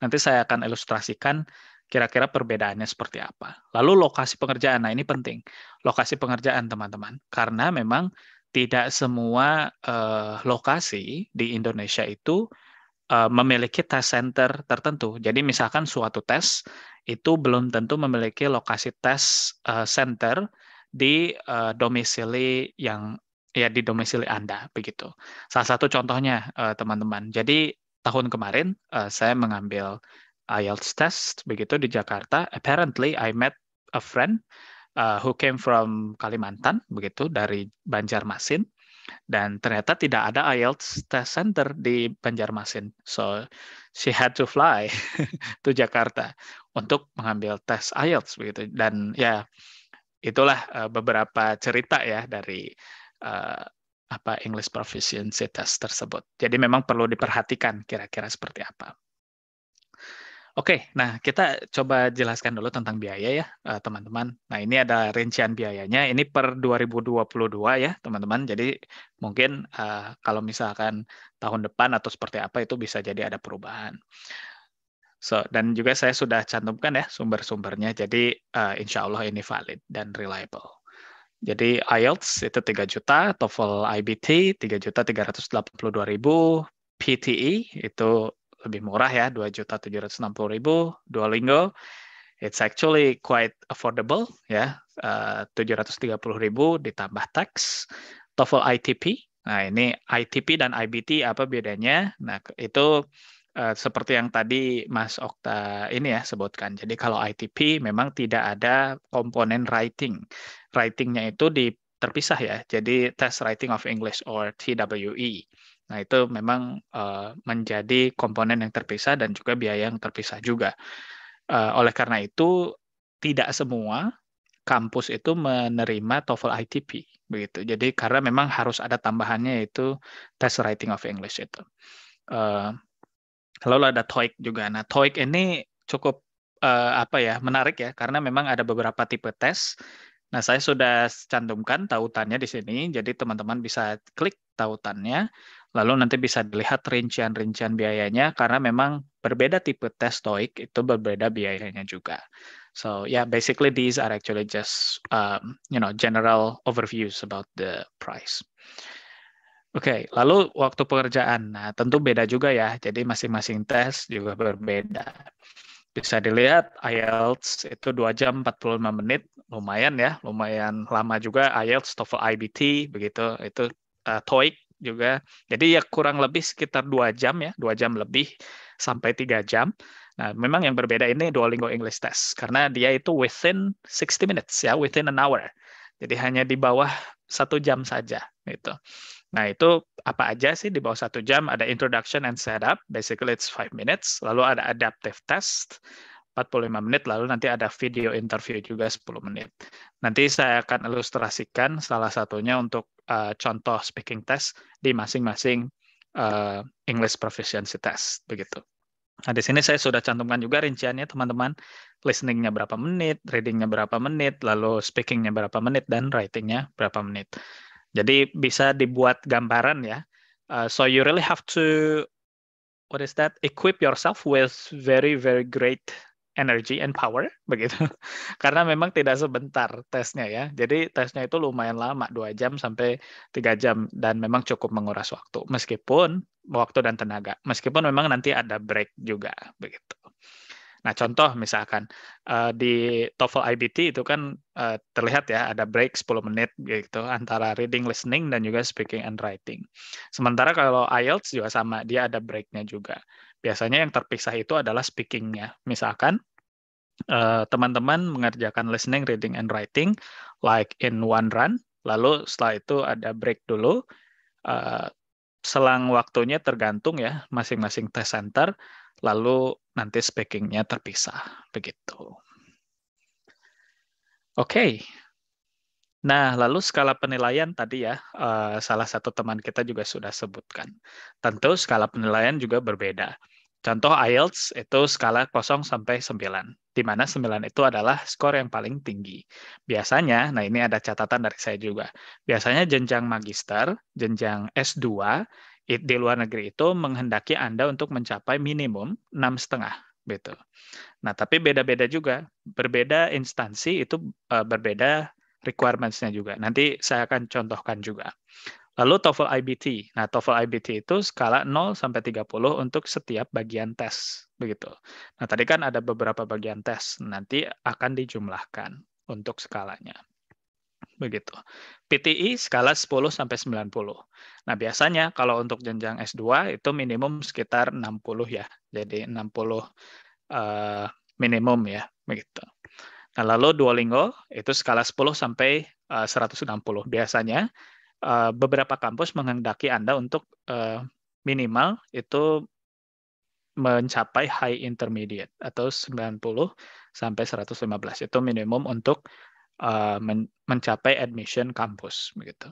Nanti saya akan ilustrasikan kira-kira perbedaannya seperti apa. Lalu lokasi pengerjaan, nah ini penting. Lokasi pengerjaan teman-teman, karena memang tidak semua uh, lokasi di Indonesia itu uh, memiliki test center tertentu. Jadi misalkan suatu tes itu belum tentu memiliki lokasi tes uh, center di uh, domisili yang ya di domisili Anda begitu. Salah satu contohnya eh, teman-teman. Uh, Jadi tahun kemarin uh, saya mengambil IELTS test begitu di Jakarta. Apparently I met a friend uh, who came from Kalimantan begitu dari Banjarmasin dan ternyata tidak ada IELTS test center di Banjarmasin. So she had to fly to Jakarta untuk mengambil tes IELTS begitu dan ya yeah, itulah uh, beberapa cerita ya dari uh, apa English proficiency test tersebut. Jadi memang perlu diperhatikan kira-kira seperti apa. Oke, nah kita coba jelaskan dulu tentang biaya ya, eh, teman-teman. Nah, ini ada rincian biayanya. Ini per 2022 ya, teman-teman. Jadi mungkin uh, kalau misalkan tahun depan atau seperti apa itu bisa jadi ada perubahan. So, dan juga saya sudah cantumkan ya sumber-sumbernya. Jadi uh, insya Allah ini valid dan reliable. Jadi IELTS itu 3 juta, TOEFL IBT 3 juta 382 ribu, PTE itu lebih murah ya 2 juta 760 ribu, Duolingo it's actually quite affordable ya eh, uh, 730 ribu ditambah tax, TOEFL ITP. Nah ini ITP dan IBT apa bedanya? Nah itu uh, seperti yang tadi Mas Okta ini ya sebutkan. Jadi kalau ITP memang tidak ada komponen writing. Writingnya itu di terpisah ya. Jadi test writing of English or TWE. Nah, itu memang uh, menjadi komponen yang terpisah dan juga biaya yang terpisah juga. Uh, oleh karena itu, tidak semua kampus itu menerima TOEFL ITP begitu. Jadi karena memang harus ada tambahannya yaitu test writing of English itu. Uh, Lalu ada TOEIC juga. Nah, TOEIC ini cukup uh, apa ya menarik ya karena memang ada beberapa tipe tes. Nah, saya sudah cantumkan tautannya di sini, jadi teman-teman bisa klik tautannya, lalu nanti bisa dilihat rincian-rincian biayanya karena memang berbeda tipe tes TOEIC itu berbeda biayanya juga. So yeah, basically these are actually just um, you know general overviews about the price. Oke, lalu waktu pengerjaan. Nah, tentu beda juga ya. Jadi masing-masing tes juga berbeda. Bisa dilihat IELTS itu 2 jam 45 menit, lumayan ya, lumayan lama juga IELTS, TOEFL IBT begitu. Itu uh, TOEIC juga. Jadi ya kurang lebih sekitar 2 jam ya, 2 jam lebih sampai 3 jam. Nah, memang yang berbeda ini dua Duolingo English Test karena dia itu within 60 minutes ya, within an hour. Jadi hanya di bawah satu jam saja gitu. Nah, itu apa aja sih di bawah satu jam? Ada introduction and setup, basically it's five minutes. Lalu ada adaptive test, 45 menit. Lalu nanti ada video interview juga 10 menit. Nanti saya akan ilustrasikan salah satunya untuk uh, contoh speaking test di masing-masing uh, English proficiency test, begitu. Nah, di sini saya sudah cantumkan juga rinciannya, teman-teman. Listeningnya berapa menit, readingnya berapa menit, lalu speakingnya berapa menit, dan writingnya berapa menit. Jadi bisa dibuat gambaran ya. Uh, so you really have to what is that? Equip yourself with very very great energy and power begitu. Karena memang tidak sebentar tesnya ya. Jadi tesnya itu lumayan lama, dua jam sampai tiga jam dan memang cukup menguras waktu meskipun waktu dan tenaga. Meskipun memang nanti ada break juga begitu. Nah, contoh misalkan uh, di TOEFL IBT itu kan uh, terlihat ya ada break 10 menit gitu antara reading, listening dan juga speaking and writing. Sementara kalau IELTS juga sama, dia ada breaknya juga. Biasanya yang terpisah itu adalah speakingnya. Misalkan eh, teman-teman uh, mengerjakan listening, reading and writing like in one run, lalu setelah itu ada break dulu. Uh, selang waktunya tergantung ya masing-masing test center lalu nanti speakingnya terpisah begitu. Oke, okay. Nah, lalu skala penilaian tadi ya, eh, salah satu teman kita juga sudah sebutkan. Tentu skala penilaian juga berbeda. Contoh IELTS itu skala 0 sampai 9, di mana 9 itu adalah skor yang paling tinggi. Biasanya, nah ini ada catatan dari saya juga, biasanya jenjang magister, jenjang S2, di luar negeri itu menghendaki Anda untuk mencapai minimum enam setengah gitu. Nah, tapi beda-beda juga. Berbeda instansi itu uh, berbeda requirements-nya juga. Nanti saya akan contohkan juga. Lalu TOEFL IBT. Nah, TOEFL IBT itu skala 0 sampai 30 untuk setiap bagian tes, begitu. Nah, tadi kan ada beberapa bagian tes, nanti akan dijumlahkan untuk skalanya begitu. PTI skala 10 sampai 90. Nah, biasanya kalau untuk jenjang S2 itu minimum sekitar 60 ya. Jadi 60 uh, eh, minimum ya, begitu. Nah, lalu Duolingo itu skala 10 sampai eh, uh, 160. Biasanya uh, beberapa kampus menghendaki Anda untuk uh, minimal itu mencapai high intermediate atau 90 sampai 115 itu minimum untuk Uh, men mencapai admission kampus begitu.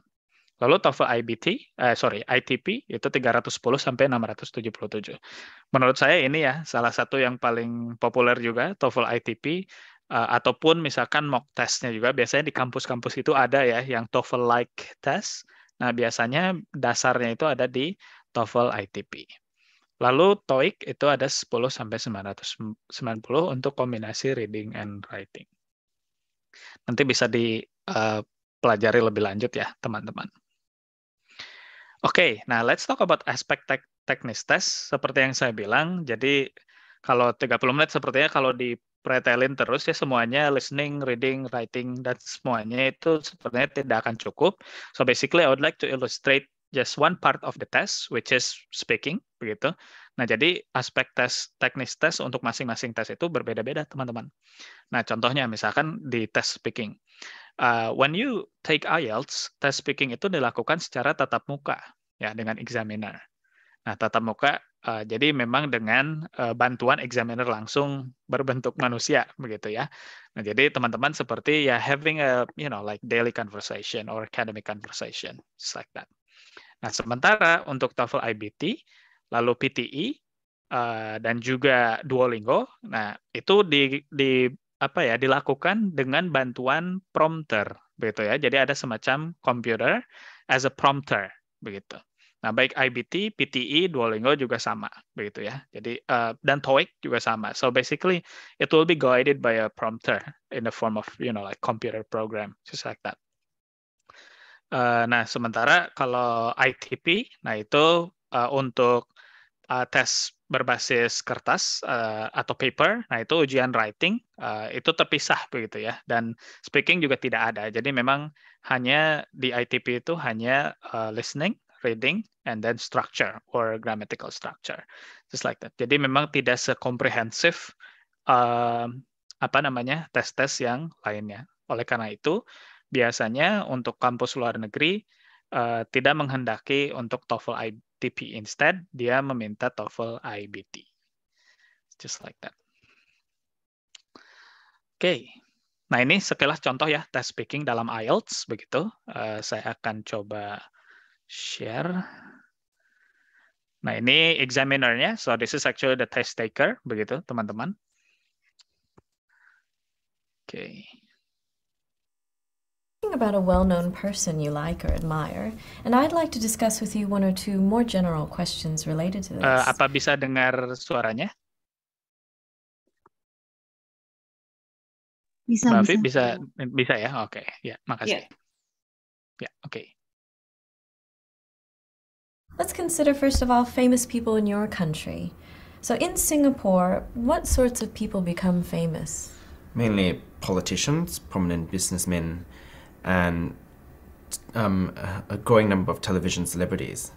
Lalu TOEFL IBT, eh, sorry ITP itu 310 sampai 677. Menurut saya ini ya salah satu yang paling populer juga TOEFL ITP uh, ataupun misalkan mock testnya juga biasanya di kampus-kampus itu ada ya yang TOEFL-like test. Nah biasanya dasarnya itu ada di TOEFL ITP. Lalu TOEIC itu ada 10 sampai 990 untuk kombinasi reading and writing. Nanti bisa dipelajari eh, lebih lanjut ya, teman-teman. Oke, okay, nah let's talk about aspek tek teknis tes. Seperti yang saya bilang, jadi kalau 30 menit sepertinya kalau di pretelin terus ya semuanya listening, reading, writing dan semuanya itu sepertinya tidak akan cukup. So basically I would like to illustrate just one part of the test, which is speaking, begitu. Nah, jadi aspek tes teknis tes untuk masing-masing tes itu berbeda-beda, teman-teman. Nah, contohnya misalkan di tes speaking. Uh, when you take IELTS, tes speaking itu dilakukan secara tatap muka, ya, dengan examiner. Nah, tatap muka Uh, jadi memang dengan uh, bantuan examiner langsung berbentuk manusia begitu ya. Nah, jadi teman-teman seperti ya having a you know like daily conversation or academic conversation just like that. Nah, sementara untuk TOEFL IBT, lalu PTE uh, eh, dan juga Duolingo, nah itu di, di apa ya dilakukan dengan bantuan prompter begitu ya. Jadi ada semacam komputer as a prompter begitu. Nah, baik IBT, PTE, Duolingo juga sama begitu ya. Jadi uh, dan TOEIC juga sama. So basically it will be guided by a prompter in the form of you know like computer program just like that. Uh, nah, sementara kalau ITP, nah itu uh, untuk uh, tes berbasis kertas uh, atau paper, nah itu ujian writing uh, itu terpisah begitu ya, dan speaking juga tidak ada. Jadi memang hanya di ITP itu hanya uh, listening, reading, and then structure or grammatical structure, just like that. Jadi memang tidak sekomprehensif uh, apa namanya tes-tes yang lainnya. Oleh karena itu Biasanya untuk kampus luar negeri uh, tidak menghendaki untuk TOEFL ITP instead dia meminta TOEFL IBT. Just like that. Oke. Okay. Nah, ini sekilas contoh ya test speaking dalam IELTS begitu. Uh, saya akan coba share. Nah, ini examinernya. So this is actually the test taker begitu, teman-teman. Oke. about a well known person you like or admire, and I'd like to discuss with you one or two more general questions related to eh, this. Uh, apa bisa dengar suaranya? Bisa, Mbak bisa. bisa, bisa ya? Oke, okay. ya, yeah, makasih. Yeah. Ya, yeah, oke. Okay. Let's consider first of all famous people in your country. So in Singapore, what sorts of people become famous? Mainly politicians, prominent businessmen, and um, a growing number of television celebrities.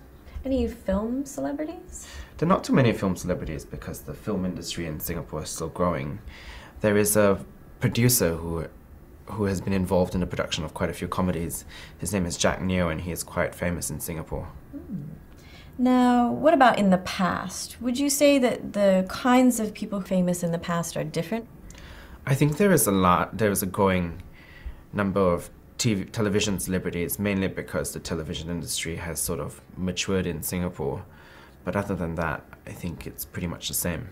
Any film celebrities? There are not too many film celebrities because the film industry in Singapore is still growing. There is a producer who who has been involved in the production of quite a few comedies. His name is Jack Neo and he is quite famous in Singapore. Mm. Now, what about in the past? Would you say that the kinds of people famous in the past are different? I think there is a lot, there is a growing number of TV, television celebrities, mainly because the television industry has sort of matured in Singapore. But other than that, I think it's pretty much the same.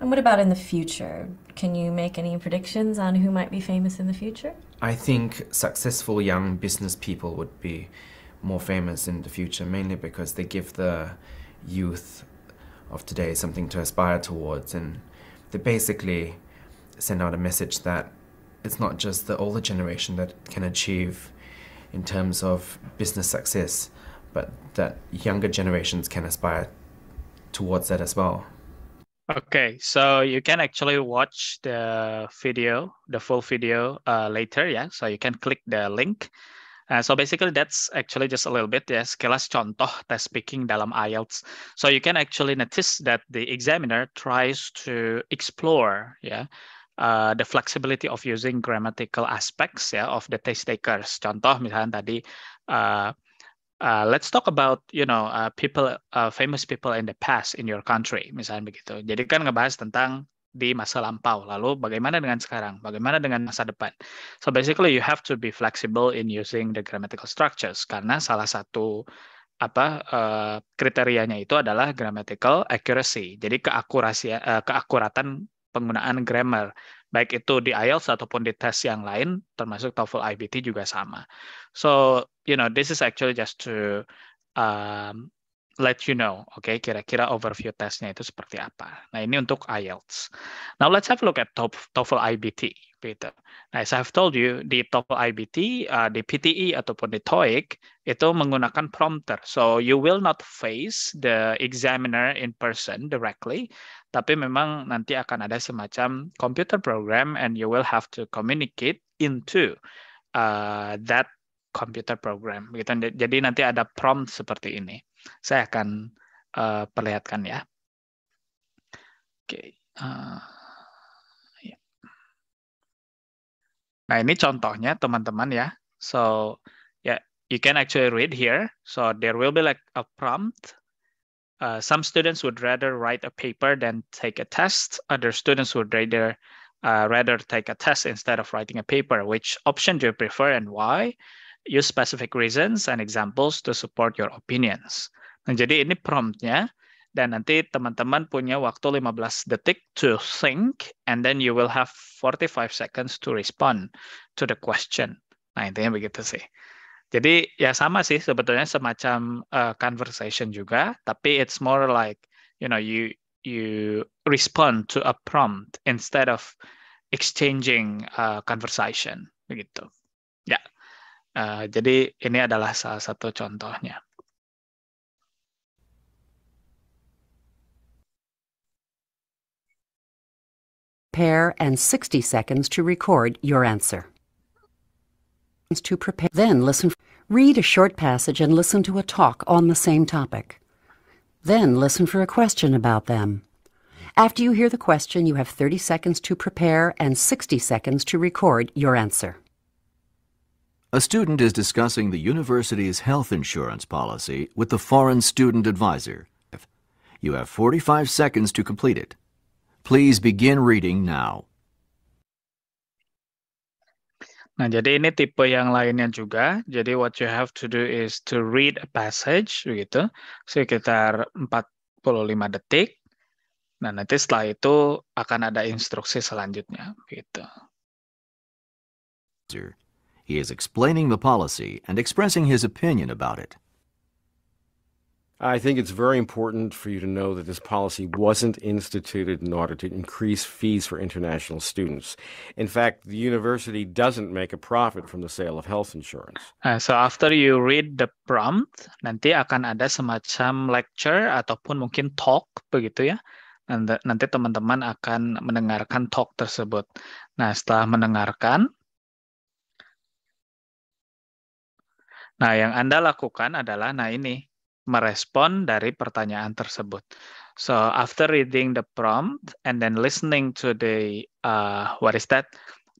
And what about in the future? Can you make any predictions on who might be famous in the future? I think successful young business people would be more famous in the future, mainly because they give the youth of today something to aspire towards. And they basically send out a message that it's not just the older generation that can achieve in terms of business success, but that younger generations can aspire towards that as well. Okay, so you can actually watch the video, the full video uh, later, yeah. So you can click the link. Uh, so basically, that's actually just a little bit, yeah, Kelas contoh test speaking dalam IELTS. So you can actually notice that the examiner tries to explore, yeah, Uh, the flexibility of using grammatical aspects yeah, of the test takers. Contoh misalnya tadi uh, uh, let's talk about you know uh, people uh, famous people in the past in your country misalnya begitu. Jadi kan ngebahas tentang di masa lampau. Lalu bagaimana dengan sekarang? Bagaimana dengan masa depan? So basically you have to be flexible in using the grammatical structures karena salah satu apa uh, kriterianya itu adalah grammatical accuracy. Jadi keakurasi uh, keakuratan penggunaan grammar, baik itu di IELTS ataupun di tes yang lain, termasuk TOEFL IBT juga sama. So, you know, this is actually just to um, let you know, okay, kira-kira overview testnya itu seperti apa. Nah, ini untuk IELTS. Now, let's have a look at TOEFL IBT, Peter. Nah, as I've told you, di TOEFL IBT, uh, di PTE ataupun di TOEIC, itu menggunakan prompter. So, you will not face the examiner in person directly, tapi memang nanti akan ada semacam computer program and you will have to communicate into uh, that computer program. Gitu. Jadi nanti ada prompt seperti ini. saya akan uh, perlihatkan ya. Oke. Uh, ya. Nah ini contohnya teman-teman ya. So yeah, you can actually read here. So there will be like a prompt. Uh, some students would rather write a paper than take a test. Other students would rather uh, rather take a test instead of writing a paper. Which option do you prefer and why? Use specific reasons and examples to support your opinions. Nah, jadi ini promptnya dan nanti teman-teman punya waktu 15 detik to think and then you will have 45 seconds to respond to the question. Nah, intinya begitu sih. Jadi ya sama sih sebetulnya semacam uh, conversation juga, tapi it's more like you know you you respond to a prompt instead of exchanging uh, conversation begitu. Ya, uh, jadi ini adalah salah satu contohnya. prepare and 60 seconds to record your answer. To prepare, then listen. Read a short passage and listen to a talk on the same topic. Then listen for a question about them. After you hear the question, you have 30 seconds to prepare and 60 seconds to record your answer. A student is discussing the university's health insurance policy with the foreign student advisor. You have 45 seconds to complete it. Please begin reading now. Nah, jadi ini tipe yang lainnya juga. Jadi what you have to do is to read a passage begitu sekitar 45 detik. Nah, nanti setelah itu akan ada instruksi selanjutnya begitu. He is explaining the policy and expressing his opinion about it. I think it's very important for you to know that this policy wasn't instituted in order to increase fees for international students. In fact, the university doesn't make a profit from the sale of health insurance. Uh, so after you read the prompt, nanti akan ada semacam lecture ataupun mungkin talk begitu ya. Nanti teman-teman akan mendengarkan talk tersebut. Nah, setelah mendengarkan, nah yang Anda lakukan adalah, nah ini, merespon dari pertanyaan tersebut. So after reading the prompt and then listening to the uh, what is that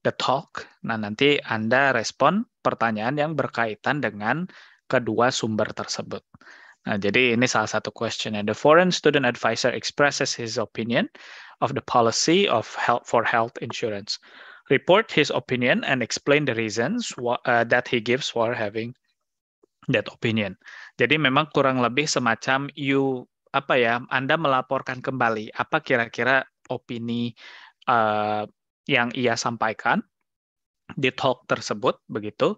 the talk. Nah nanti anda respon pertanyaan yang berkaitan dengan kedua sumber tersebut. Nah, jadi ini salah satu question. The foreign student advisor expresses his opinion of the policy of health for health insurance. Report his opinion and explain the reasons uh, that he gives for having that opinion. Jadi memang kurang lebih semacam you apa ya, Anda melaporkan kembali apa kira-kira opini uh, yang ia sampaikan di talk tersebut begitu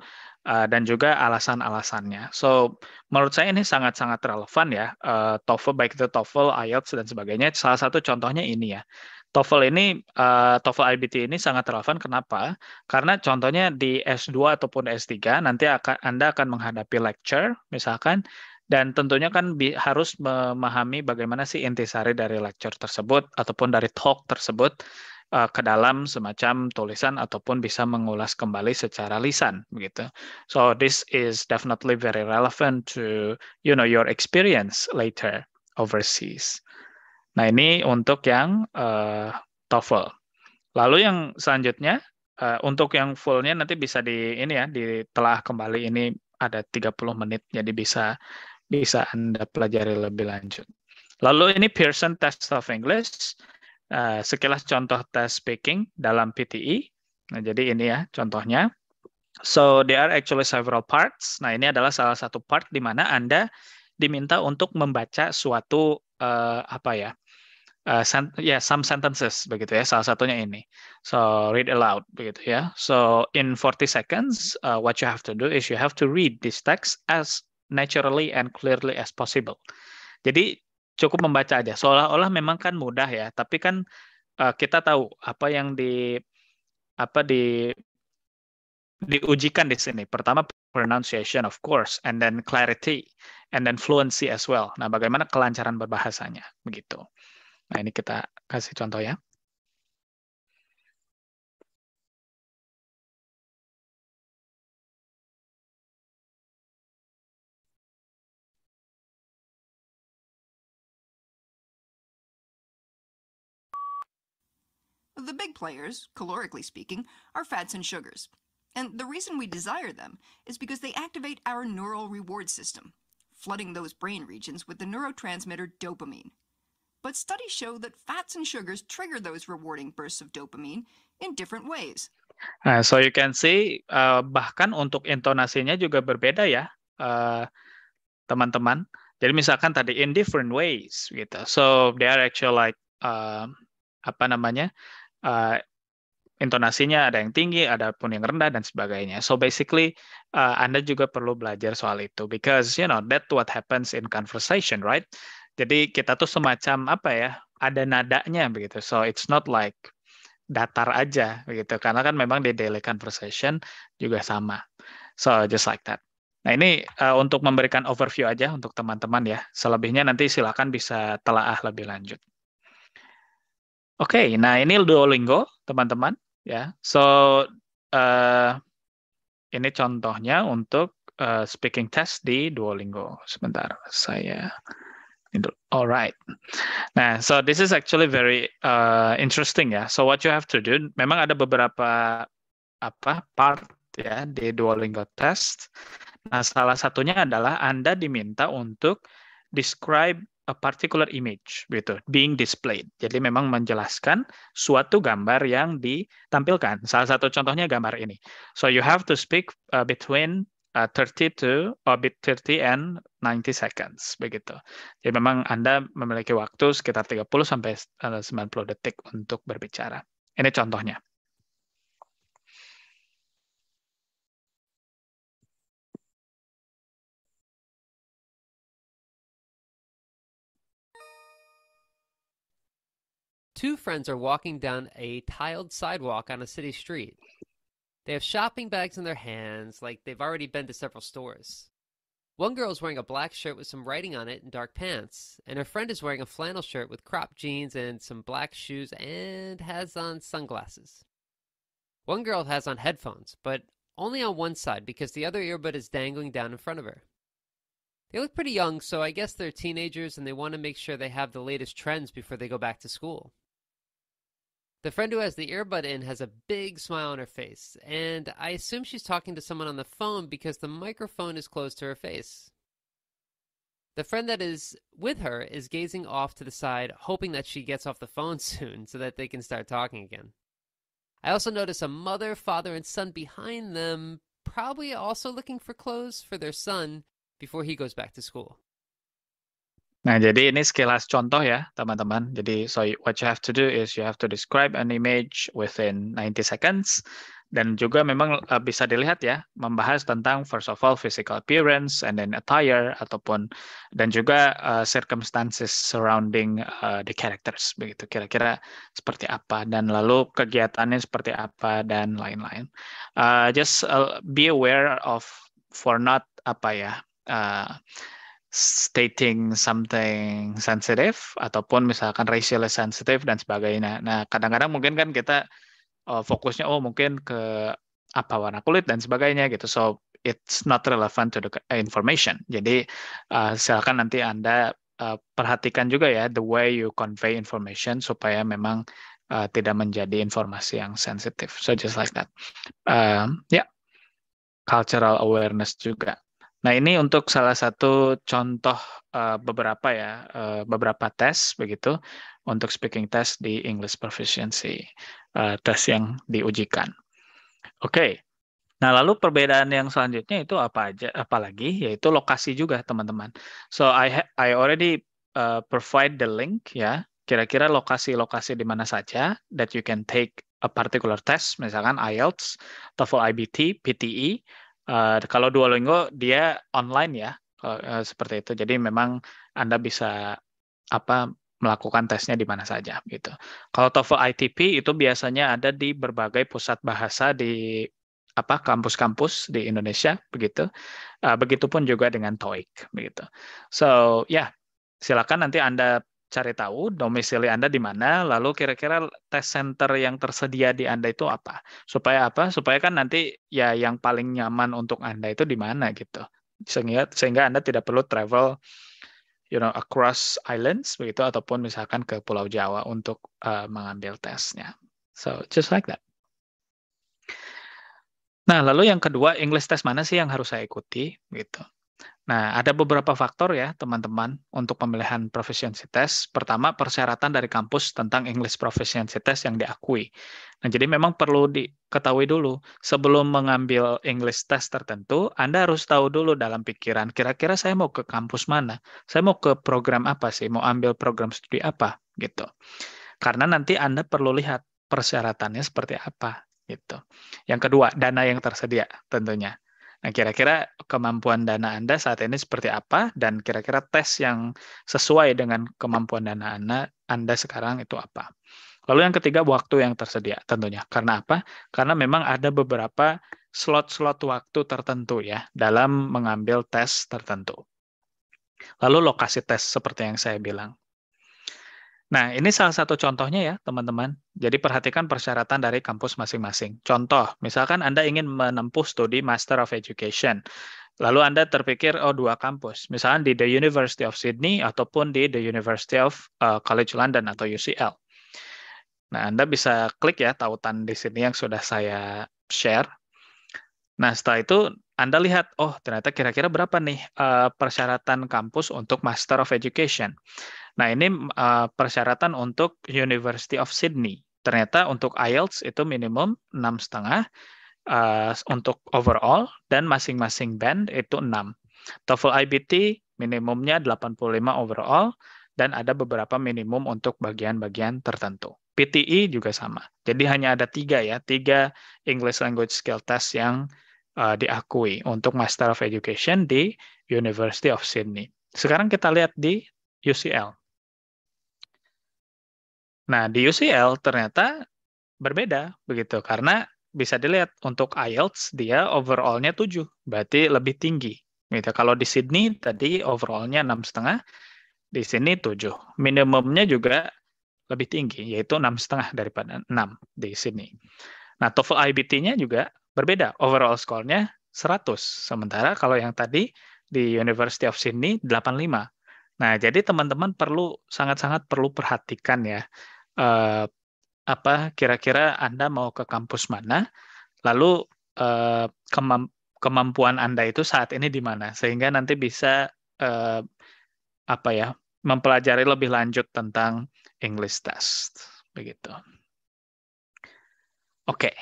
uh, dan juga alasan-alasannya. So menurut saya ini sangat-sangat relevan ya uh, TOEFL baik itu TOEFL, IELTS dan sebagainya. Salah satu contohnya ini ya. TOEFL ini uh, TOEFL IBT ini sangat relevan kenapa? Karena contohnya di S2 ataupun S3 nanti akan Anda akan menghadapi lecture misalkan dan tentunya kan harus memahami bagaimana sih intisari dari lecture tersebut ataupun dari talk tersebut eh, ke dalam semacam tulisan ataupun bisa mengulas kembali secara lisan begitu. So this is definitely very relevant to you know your experience later overseas. Nah, ini untuk yang uh, TOEFL. Lalu yang selanjutnya uh, untuk yang fullnya nanti bisa di ini ya di telah kembali ini ada 30 menit jadi bisa bisa Anda pelajari lebih lanjut. Lalu ini Pearson Test of English. Uh, sekilas contoh test speaking dalam PTE. Nah, jadi ini ya contohnya. So there are actually several parts. Nah, ini adalah salah satu part di mana Anda diminta untuk membaca suatu uh, apa ya? Uh, ya yeah, some sentences begitu ya. Salah satunya ini. So read aloud begitu ya. So in 40 seconds, uh, what you have to do is you have to read this text as naturally and clearly as possible. Jadi cukup membaca aja. Seolah-olah memang kan mudah ya, tapi kan uh, kita tahu apa yang di apa di diujikan di sini. Pertama pronunciation of course, and then clarity, and then fluency as well. Nah, bagaimana kelancaran berbahasanya begitu. Nah, ini kita kasih contoh ya. The big players, calorically speaking, are fats and sugars. And the reason we desire them is because they activate our neural reward system, flooding those brain regions with the neurotransmitter dopamine. But studies show that fats and sugars trigger those rewarding bursts of dopamine in different ways. Nah, so you can see uh, bahkan untuk intonasinya juga berbeda ya uh, teman-teman. Uh, Jadi misalkan tadi in different ways gitu. So they are actually like uh, apa namanya? Uh, intonasinya ada yang tinggi, ada pun yang rendah dan sebagainya. So basically uh, Anda juga perlu belajar soal itu because you know that what happens in conversation, right? Jadi kita tuh semacam apa ya? Ada nadanya begitu. So it's not like datar aja begitu karena kan memang di daily conversation juga sama. So just like that. Nah ini uh, untuk memberikan overview aja untuk teman-teman ya. Selebihnya nanti silakan bisa telaah lebih lanjut. Oke, okay, nah ini Duolingo, teman-teman. Ya, so uh, ini contohnya untuk uh, speaking test di Duolingo. Sebentar, saya Alright. Nah, so this is actually very uh, interesting ya. So what you have to do, memang ada beberapa apa part ya di Duolingo test. Nah, salah satunya adalah Anda diminta untuk describe a particular image gitu being displayed. Jadi memang menjelaskan suatu gambar yang ditampilkan. Salah satu contohnya gambar ini. So you have to speak uh, between uh, 30 to bit 30 and 90 seconds begitu. Jadi memang Anda memiliki waktu sekitar 30 sampai 90 uh, detik untuk berbicara. Ini contohnya. Two friends are walking down a tiled sidewalk on a city street. They have shopping bags in their hands, like they've already been to several stores. One girl is wearing a black shirt with some writing on it and dark pants, and her friend is wearing a flannel shirt with cropped jeans and some black shoes and has on sunglasses. One girl has on headphones, but only on one side because the other earbud is dangling down in front of her. They look pretty young, so I guess they're teenagers and they want to make sure they have the latest trends before they go back to school. The friend who has the earbud in has a big smile on her face, and I assume she's talking to someone on the phone because the microphone is close to her face. The friend that is with her is gazing off to the side, hoping that she gets off the phone soon so that they can start talking again. I also notice a mother, father, and son behind them, probably also looking for clothes for their son before he goes back to school. Nah, jadi ini sekilas contoh ya, teman-teman. Jadi, so what you have to do is you have to describe an image within 90 seconds. Dan juga memang eh, bisa dilihat ya, membahas tentang first of all physical appearance and then attire ataupun dan juga uh, circumstances surrounding uh, the characters begitu. Kira-kira seperti apa dan lalu kegiatannya seperti apa dan lain-lain. Uh, just uh, be aware of for not apa ya. Uh, stating something sensitive ataupun misalkan racially sensitive dan sebagainya. Nah, kadang-kadang mungkin kan kita uh, fokusnya oh mungkin ke apa warna kulit dan sebagainya gitu. So it's not relevant to the information. Jadi uh, silakan nanti Anda uh, perhatikan juga ya the way you convey information supaya memang uh, tidak menjadi informasi yang sensitif. So just like that. Um, ya. Yeah. Cultural awareness juga. Nah, ini untuk salah satu contoh uh, beberapa ya, uh, beberapa tes begitu untuk speaking test di English proficiency, uh, tes yang diujikan. Oke. Okay. Nah, lalu perbedaan yang selanjutnya itu apa aja apalagi yaitu lokasi juga, teman-teman. So I I already uh, provide the link ya, kira-kira lokasi-lokasi di mana saja that you can take a particular test, misalkan IELTS, TOEFL IBT, PTE Uh, kalau Duolingo dia online ya uh, seperti itu. Jadi memang Anda bisa apa melakukan tesnya di mana saja gitu. Kalau TOEFL ITP itu biasanya ada di berbagai pusat bahasa di apa kampus-kampus di Indonesia begitu. Uh, begitupun juga dengan TOEIC begitu. So ya yeah, silakan nanti Anda cari tahu domisili Anda di mana, lalu kira-kira test center yang tersedia di Anda itu apa. Supaya apa? Supaya kan nanti ya yang paling nyaman untuk Anda itu di mana gitu. Sehingga sehingga Anda tidak perlu travel you know across islands begitu ataupun misalkan ke Pulau Jawa untuk uh, mengambil tesnya. So just like that. Nah, lalu yang kedua, English test mana sih yang harus saya ikuti gitu. Nah, ada beberapa faktor ya, teman-teman, untuk pemilihan proficiency test. Pertama, persyaratan dari kampus tentang English proficiency test yang diakui. Nah, jadi memang perlu diketahui dulu sebelum mengambil English test tertentu, Anda harus tahu dulu dalam pikiran, kira-kira saya mau ke kampus mana? Saya mau ke program apa sih? Mau ambil program studi apa? gitu. Karena nanti Anda perlu lihat persyaratannya seperti apa gitu. Yang kedua, dana yang tersedia tentunya. Nah, kira-kira kemampuan dana Anda saat ini seperti apa dan kira-kira tes yang sesuai dengan kemampuan dana Anda Anda sekarang itu apa? Lalu yang ketiga waktu yang tersedia tentunya. Karena apa? Karena memang ada beberapa slot-slot waktu tertentu ya dalam mengambil tes tertentu. Lalu lokasi tes seperti yang saya bilang. Nah, ini salah satu contohnya ya, teman-teman. Jadi perhatikan persyaratan dari kampus masing-masing. Contoh, misalkan Anda ingin menempuh studi Master of Education. Lalu Anda terpikir, oh dua kampus, misalkan di The University of Sydney ataupun di The University of eh, College London atau UCL. Nah, Anda bisa klik ya tautan di sini yang sudah saya share. Nah, setelah itu anda lihat, oh ternyata kira-kira berapa nih eh, persyaratan kampus untuk Master of Education. Nah ini eh, persyaratan untuk University of Sydney. Ternyata untuk IELTS itu minimum 6,5 uh, eh, untuk overall dan masing-masing band itu 6. TOEFL IBT minimumnya 85 overall dan ada beberapa minimum untuk bagian-bagian tertentu. PTE juga sama. Jadi hanya ada tiga ya, tiga English Language Skill Test yang uh, diakui untuk Master of Education di University of Sydney. Sekarang kita lihat di UCL. Nah, di UCL ternyata berbeda begitu karena bisa dilihat untuk IELTS dia overallnya 7, berarti lebih tinggi. Gitu. Kalau di Sydney tadi overallnya enam setengah, di sini 7. Minimumnya juga lebih tinggi yaitu enam setengah daripada 6 di sini. Nah, TOEFL IBT-nya juga berbeda overall skornya 100. Sementara kalau yang tadi di University of Sydney 85. Nah, jadi teman-teman perlu sangat-sangat perlu perhatikan ya eh, apa kira-kira Anda mau ke kampus mana, lalu eh, kemampuan Anda itu saat ini di mana sehingga nanti bisa eh, apa ya, mempelajari lebih lanjut tentang English test begitu. Oke. Okay.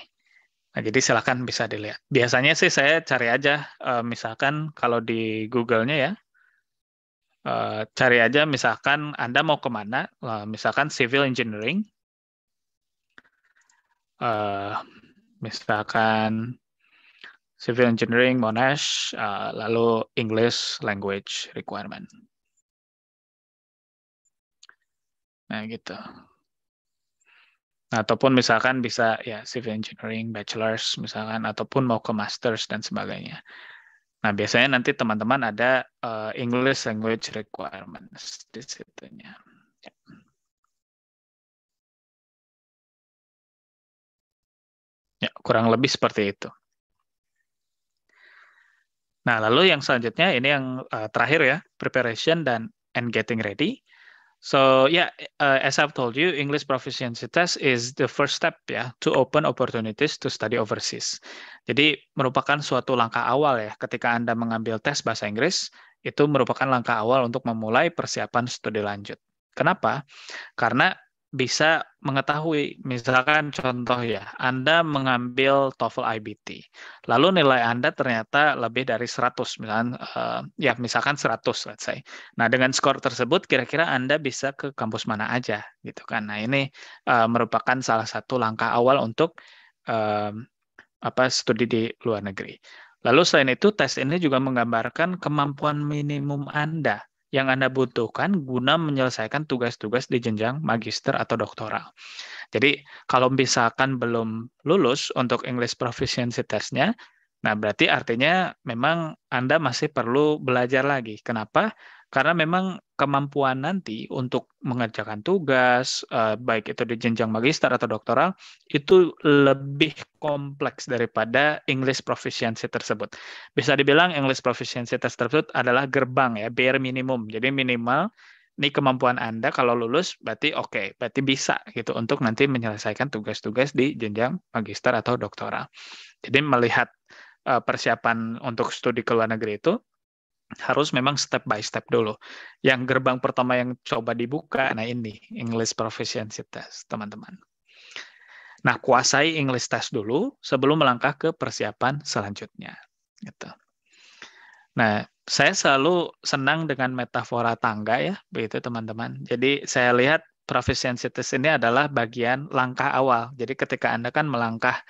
Nah, jadi silahkan bisa dilihat. Biasanya sih saya cari aja, uh, misalkan kalau di Google-nya ya, uh, cari aja misalkan Anda mau kemana, uh, misalkan civil engineering, uh, misalkan civil engineering Monash, uh, lalu English language requirement. Nah gitu ataupun misalkan bisa ya civil engineering bachelor's misalkan ataupun mau ke master's dan sebagainya. Nah, biasanya nanti teman-teman ada uh, English language requirements di situnya. Ya. ya, kurang lebih seperti itu. Nah, lalu yang selanjutnya ini yang uh, terakhir ya, preparation dan and getting ready. So yeah, uh, as I've told you, English proficiency test is the first step ya yeah, to open opportunities to study overseas. Jadi merupakan suatu langkah awal ya ketika Anda mengambil tes bahasa Inggris, itu merupakan langkah awal untuk memulai persiapan studi lanjut. Kenapa? Karena bisa mengetahui, misalkan contoh ya, Anda mengambil TOEFL IBT, lalu nilai Anda ternyata lebih dari 100, misalkan, uh, ya misalkan 100, let's say. Nah, dengan skor tersebut, kira-kira Anda bisa ke kampus mana aja, gitu kan. Nah, ini uh, merupakan salah satu langkah awal untuk uh, apa studi di luar negeri. Lalu selain itu, tes ini juga menggambarkan kemampuan minimum Anda yang Anda butuhkan guna menyelesaikan tugas-tugas di jenjang magister atau doktoral. Jadi, kalau misalkan belum lulus untuk English Proficiency Test-nya, nah berarti artinya memang Anda masih perlu belajar lagi. Kenapa? Karena memang kemampuan nanti untuk mengerjakan tugas, eh, baik itu di jenjang magister atau doktoral, itu lebih kompleks daripada English proficiency tersebut. Bisa dibilang English proficiency tersebut adalah gerbang ya, bare minimum. Jadi minimal ini kemampuan Anda kalau lulus berarti oke, okay, berarti bisa gitu untuk nanti menyelesaikan tugas-tugas di jenjang magister atau doktoral. Jadi melihat eh, persiapan untuk studi ke luar negeri itu harus memang step by step dulu. Yang gerbang pertama yang coba dibuka, nah ini English Proficiency Test, teman-teman. Nah, kuasai English Test dulu sebelum melangkah ke persiapan selanjutnya. Gitu. Nah, saya selalu senang dengan metafora tangga ya, begitu teman-teman. Jadi saya lihat proficiency test ini adalah bagian langkah awal. Jadi ketika Anda kan melangkah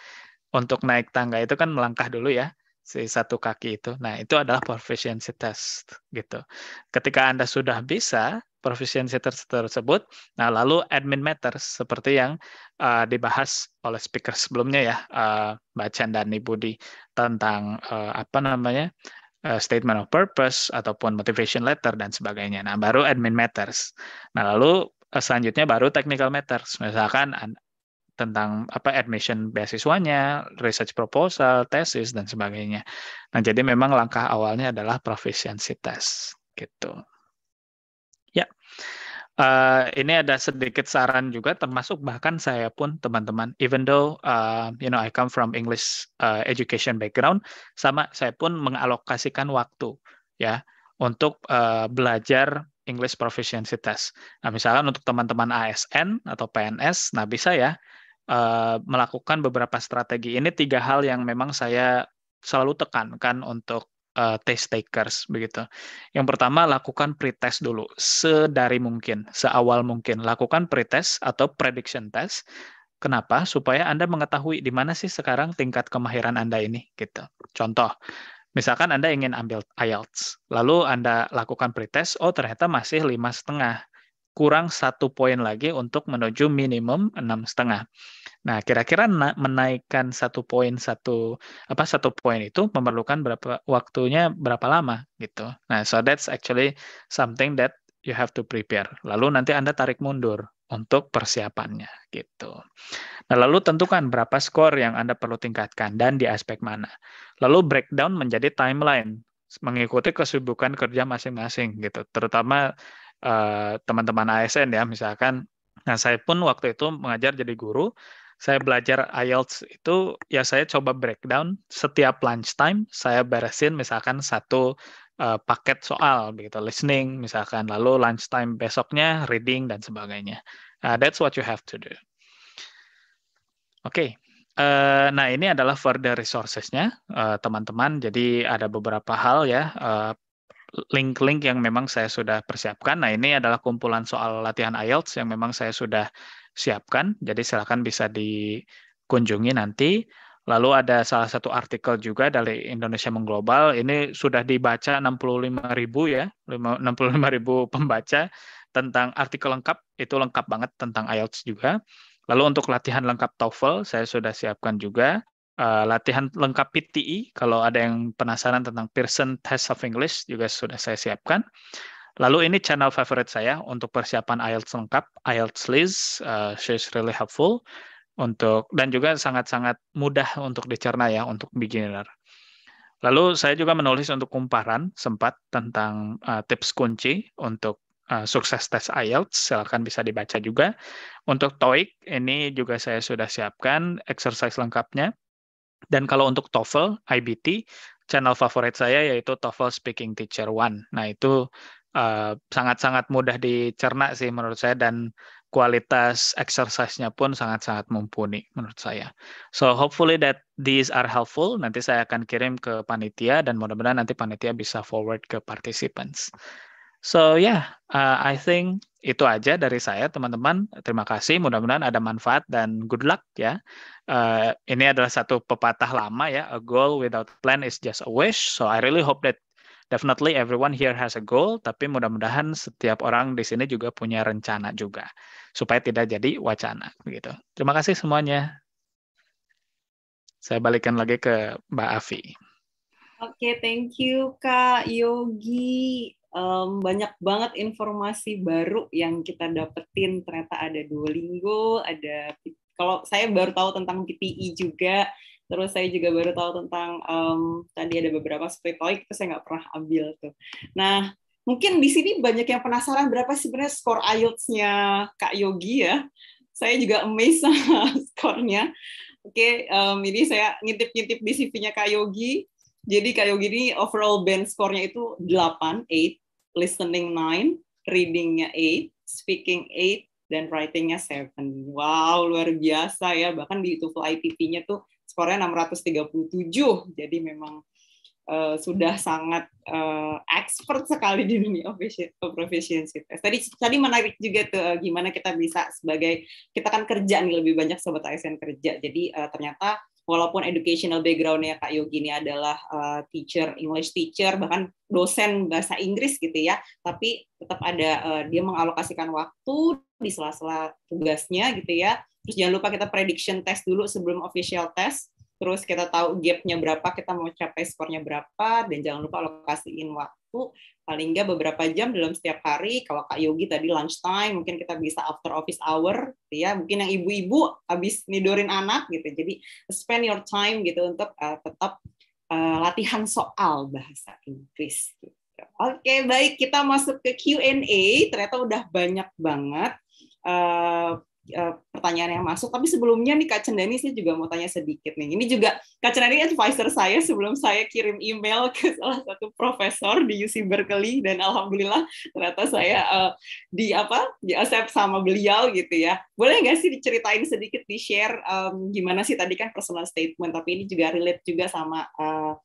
untuk naik tangga itu kan melangkah dulu ya si satu kaki itu. Nah, itu adalah proficiency test gitu. Ketika Anda sudah bisa proficiency test tersebut, nah lalu admin matters seperti yang uh, dibahas oleh speaker sebelumnya ya, uh, Mbak Ibu Budi tentang uh, apa namanya? statement of purpose ataupun motivation letter dan sebagainya. Nah, baru admin matters. Nah, lalu selanjutnya baru technical matters. Misalkan tentang apa admission beasiswanya, research proposal, tesis dan sebagainya. Nah, jadi memang langkah awalnya adalah proficiency test gitu. Ya. Uh, ini ada sedikit saran juga termasuk bahkan saya pun teman-teman even though uh, you know I come from English uh, education background sama saya pun mengalokasikan waktu ya untuk uh, belajar English proficiency test. Nah, misalkan untuk teman-teman ASN atau PNS, nah bisa ya Eh, melakukan beberapa strategi. Ini tiga hal yang memang saya selalu tekankan untuk uh, eh, test takers begitu. Yang pertama lakukan pretest dulu sedari mungkin, seawal mungkin. Lakukan pretest atau prediction test. Kenapa? Supaya Anda mengetahui di mana sih sekarang tingkat kemahiran Anda ini gitu. Contoh, misalkan Anda ingin ambil IELTS, lalu Anda lakukan pretest, oh ternyata masih lima setengah kurang satu poin lagi untuk menuju minimum enam setengah. Nah, kira-kira menaikkan satu poin satu apa satu poin itu memerlukan berapa waktunya berapa lama gitu. Nah, so that's actually something that you have to prepare. Lalu nanti Anda tarik mundur untuk persiapannya gitu. Nah, lalu tentukan berapa skor yang Anda perlu tingkatkan dan di aspek mana. Lalu breakdown menjadi timeline mengikuti kesibukan kerja masing-masing gitu. Terutama Eh, teman-teman uh, ASN ya misalkan. Nah saya pun waktu itu mengajar jadi guru, saya belajar IELTS itu ya saya coba breakdown setiap lunchtime saya beresin misalkan satu uh, paket soal begitu listening misalkan lalu lunchtime besoknya reading dan sebagainya. Uh, that's what you have to do. Oke. Okay. Uh, nah ini adalah further resourcesnya teman teman-teman. Jadi ada beberapa hal ya uh, link-link yang memang saya sudah persiapkan. Nah, ini adalah kumpulan soal latihan IELTS yang memang saya sudah siapkan. Jadi silakan bisa dikunjungi nanti. Lalu ada salah satu artikel juga dari Indonesia Mengglobal. Ini sudah dibaca 65 ya, 65 pembaca tentang artikel lengkap. Itu lengkap banget tentang IELTS juga. Lalu untuk latihan lengkap TOEFL, saya sudah siapkan juga uh, latihan lengkap PTE. Kalau ada yang penasaran tentang Pearson Test of English juga sudah saya siapkan. Lalu ini channel favorite saya untuk persiapan IELTS lengkap, IELTS Liz, uh, eh, she's really helpful untuk dan juga sangat-sangat mudah untuk dicerna ya untuk beginner. Lalu saya juga menulis untuk kumparan sempat tentang uh, tips kunci untuk uh, sukses tes IELTS, Silahkan bisa dibaca juga. Untuk TOEIC ini juga saya sudah siapkan exercise lengkapnya dan kalau untuk TOEFL, IBT, channel favorit saya yaitu TOEFL Speaking Teacher One. Nah, itu eh, sangat-sangat uh, mudah dicerna sih menurut saya dan kualitas exercise-nya pun sangat-sangat mumpuni menurut saya. So hopefully that these are helpful. Nanti saya akan kirim ke panitia dan mudah-mudahan nanti panitia bisa forward ke participants. So yeah, uh, I think itu aja dari saya teman-teman. Terima kasih. Mudah-mudahan ada manfaat dan good luck ya. Uh, ini adalah satu pepatah lama ya. A goal without plan is just a wish. So I really hope that definitely everyone here has a goal. Tapi mudah-mudahan setiap orang di sini juga punya rencana juga supaya tidak jadi wacana begitu. Terima kasih semuanya. Saya balikkan lagi ke Mbak Afi. Oke, okay, thank you Kak Yogi um, banyak banget informasi baru yang kita dapetin. Ternyata ada dua linggo ada kalau saya baru tahu tentang PTI e juga, terus saya juga baru tahu tentang um, tadi ada beberapa spetoik itu saya nggak pernah ambil tuh. Nah, mungkin di sini banyak yang penasaran berapa sih sebenarnya skor IELTS-nya Kak Yogi ya. Saya juga amazed sama skornya. Oke, okay, um, ini saya ngintip-ngintip di CV-nya Kak Yogi. Jadi kayak gini overall band score-nya itu 8, 8, listening 9, reading-nya 8, speaking 8, dan writing-nya 7. Wow, luar biasa ya. Bahkan di TOEFL ITP-nya tuh skornya 637. Jadi memang uh, sudah sangat uh, expert sekali di dunia proficiency test. Tadi tadi menarik juga tuh uh, gimana kita bisa sebagai kita kan kerja nih lebih banyak sobat ASN kerja. Jadi uh, ternyata walaupun educational backgroundnya Kak Yogi ini adalah uh, teacher, English teacher, bahkan dosen bahasa Inggris gitu ya, tapi tetap ada uh, dia mengalokasikan waktu di sela-sela tugasnya gitu ya. Terus jangan lupa kita prediction test dulu sebelum official test terus kita tahu gapnya berapa, kita mau capai skornya berapa, dan jangan lupa lokasiin waktu paling nggak beberapa jam dalam setiap hari. Kalau Kak Yogi tadi lunch time, mungkin kita bisa after office hour, gitu ya. Mungkin yang ibu-ibu habis nidurin anak gitu. Jadi spend your time gitu untuk uh, tetap uh, latihan soal bahasa Inggris. Gitu. Oke, okay, baik kita masuk ke Q&A. Ternyata udah banyak banget eh, Eh, pertanyaan yang masuk. Tapi sebelumnya nih Kak Cendani saya juga mau tanya sedikit nih. Ini juga Kak Cendani advisor saya sebelum saya kirim email ke salah satu profesor di UC Berkeley dan alhamdulillah ternyata saya uh, di apa di accept sama beliau gitu ya. Boleh nggak sih diceritain sedikit di share um, gimana sih tadi kan personal statement tapi ini juga relate juga sama uh,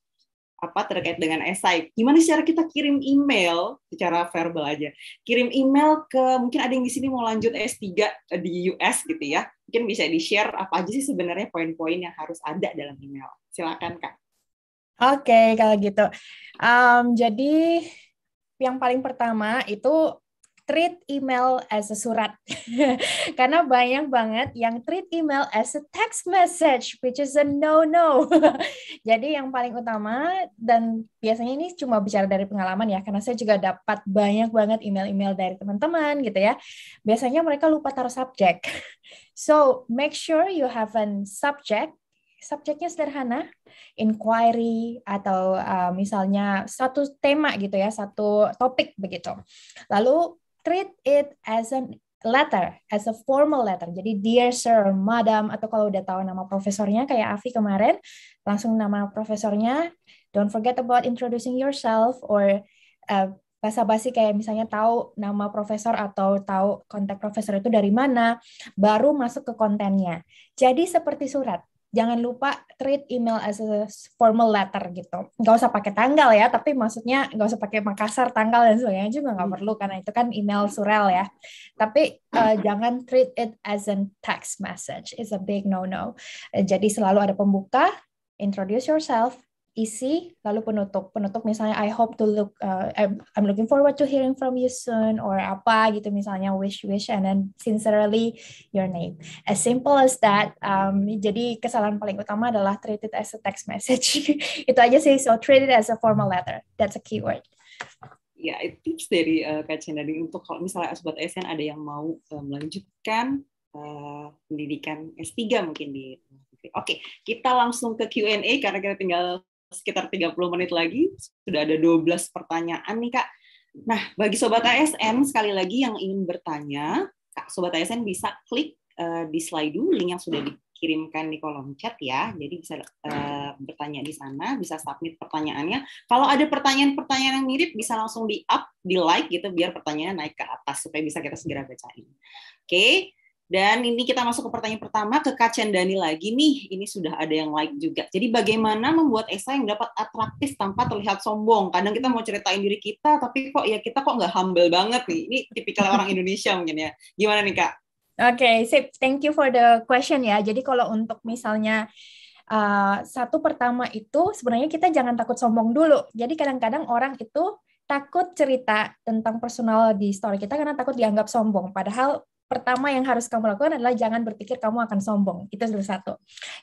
apa terkait dengan esai. Gimana cara kita kirim email secara verbal aja. Kirim email ke mungkin ada yang di sini mau lanjut S3 eh, di US gitu ya. Mungkin bisa di-share apa aja sih sebenarnya poin-poin yang harus ada dalam email. Silakan Kak. Oke, okay, kalau gitu. Um, jadi yang paling pertama itu treat email as a surat. Karena banyak banget yang treat email as a text message, which is a no-no. Jadi yang paling utama, dan biasanya ini cuma bicara dari pengalaman ya, karena saya juga dapat banyak banget email-email dari teman-teman gitu ya. Biasanya mereka lupa taruh subjek. So, make sure you have an subject subjeknya sederhana, inquiry atau uh, misalnya satu tema gitu ya, satu topik begitu. Lalu treat it as a letter, as a formal letter. Jadi dear sir, madam, atau kalau udah tahu nama profesornya kayak Afi kemarin, langsung nama profesornya. Don't forget about introducing yourself or uh, eh, bahasa basi kayak misalnya tahu nama profesor atau tahu kontak profesor itu dari mana, baru masuk ke kontennya. Jadi seperti surat, jangan lupa treat email as a formal letter gitu. Gak usah pakai tanggal ya, tapi maksudnya gak usah pakai Makassar tanggal dan sebagainya juga gak hmm. perlu karena itu kan email surel ya. Tapi uh, jangan treat it as a text message. It's a big no-no. jadi selalu ada pembuka, introduce yourself, isi lalu penutup penutup misalnya I hope to look uh, I'm looking forward to hearing from you soon or apa gitu misalnya wish wish and then sincerely your name as simple as that um, jadi kesalahan paling utama adalah treat it as a text message itu aja sih so treat it as a formal letter that's a keyword ya tips dari uh, Kak Cendadi untuk kalau misalnya sobat SN ada yang mau uh, melanjutkan uh, pendidikan S3 mungkin di Oke, okay, kita langsung ke Q&A karena kita tinggal sekitar 30 menit lagi sudah ada 12 pertanyaan nih Kak. Nah, bagi sobat ASN sekali lagi yang ingin bertanya, Kak Sobat ASN bisa klik uh, di dulu link yang sudah dikirimkan di kolom chat ya. Jadi bisa uh, bertanya di sana, bisa submit pertanyaannya. Kalau ada pertanyaan-pertanyaan yang mirip bisa langsung di-up, di-like gitu biar pertanyaannya naik ke atas supaya bisa kita segera bacain. Oke. Okay. Dan ini kita masuk ke pertanyaan pertama ke Kak Cendani lagi nih. Ini sudah ada yang like juga. Jadi bagaimana membuat esai yang dapat atraktif tanpa terlihat sombong? Kadang kita mau ceritain diri kita, tapi kok ya kita kok nggak humble banget nih. Ini tipikal orang Indonesia mungkin ya. Gimana nih Kak? Oke, okay, sip. Thank you for the question ya. Jadi kalau untuk misalnya uh, satu pertama itu sebenarnya kita jangan takut sombong dulu. Jadi kadang-kadang orang itu takut cerita tentang personal di story kita karena takut dianggap sombong. Padahal pertama yang harus kamu lakukan adalah jangan berpikir kamu akan sombong. Itu sudah satu.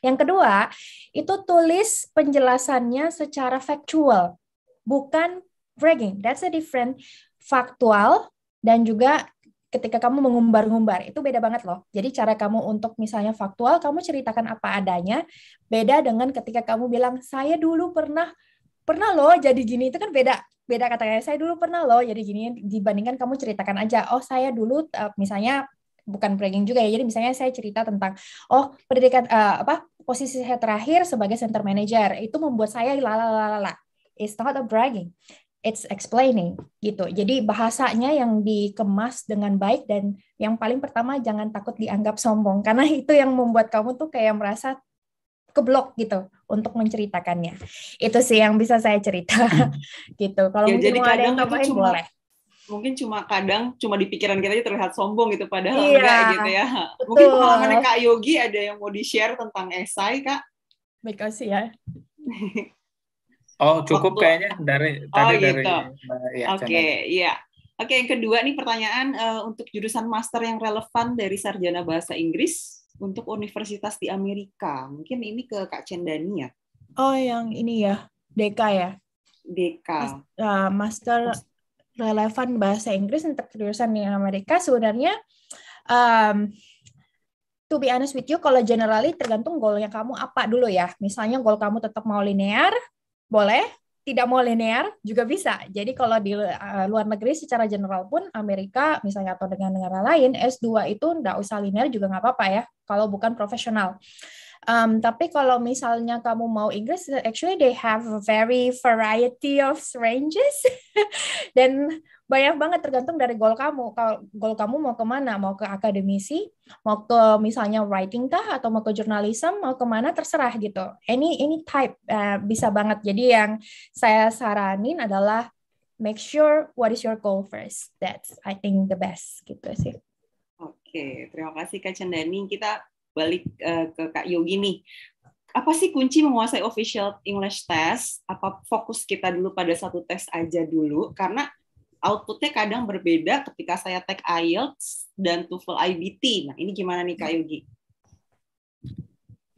Yang kedua, itu tulis penjelasannya secara factual, bukan bragging. That's a different factual dan juga ketika kamu mengumbar-ngumbar itu beda banget loh. Jadi cara kamu untuk misalnya faktual kamu ceritakan apa adanya beda dengan ketika kamu bilang saya dulu pernah pernah loh jadi gini itu kan beda beda kata kayak saya dulu pernah loh jadi gini dibandingkan kamu ceritakan aja oh saya dulu uh, misalnya bukan bragging juga ya jadi misalnya saya cerita tentang oh pendidikan uh, apa posisi saya terakhir sebagai center manager itu membuat saya lalalala it's not a bragging it's explaining gitu. Jadi bahasanya yang dikemas dengan baik dan yang paling pertama jangan takut dianggap sombong karena itu yang membuat kamu tuh kayak merasa keblok gitu untuk menceritakannya. Itu sih yang bisa saya cerita gitu. Kalau ya, mungkin jadi kadang ada yang cuma, boleh. Mungkin cuma kadang cuma di pikiran kita aja terlihat sombong gitu padahal iya, enggak gitu ya. Betul. Mungkin pengalaman Kak Yogi ada yang mau di-share tentang esai, Kak? Baik ya. oh, cukup Waktu. kayaknya dari oh, tadi oh, dari gitu. ya, Oke, okay, iya. Oke, okay, yang kedua nih pertanyaan uh, untuk jurusan master yang relevan dari sarjana bahasa Inggris untuk universitas di Amerika. Mungkin ini ke Kak Cendani ya. Oh, yang ini ya, DK ya. DK. Mas, uh, master relevan bahasa Inggris untuk jurusan di Amerika sebenarnya um, to be honest with you kalau generally tergantung goalnya kamu apa dulu ya. Misalnya goal kamu tetap mau linear, boleh tidak mau linear juga bisa. Jadi kalau di eh, luar negeri secara general pun Amerika misalnya atau dengan negara lain S2 itu tidak usah linear juga nggak apa-apa ya kalau bukan profesional. Um, tapi kalau misalnya kamu mau Inggris, actually they have a very variety of ranges dan banyak banget tergantung dari goal kamu. Kalau goal kamu mau kemana, mau ke akademisi, mau ke misalnya writing kah, atau mau ke jurnalism, mau kemana terserah gitu. Any any type uh, bisa banget. Jadi yang saya saranin adalah make sure what is your goal first. That's I think the best gitu sih. Oke, terima kasih Kak Cendani. Kita balik uh, ke Kak Yogi nih. Apa sih kunci menguasai official English test? Apa fokus kita dulu pada satu tes aja dulu? Karena outputnya kadang berbeda ketika saya take IELTS dan TOEFL IBT. Nah, ini gimana nih Kak Yogi?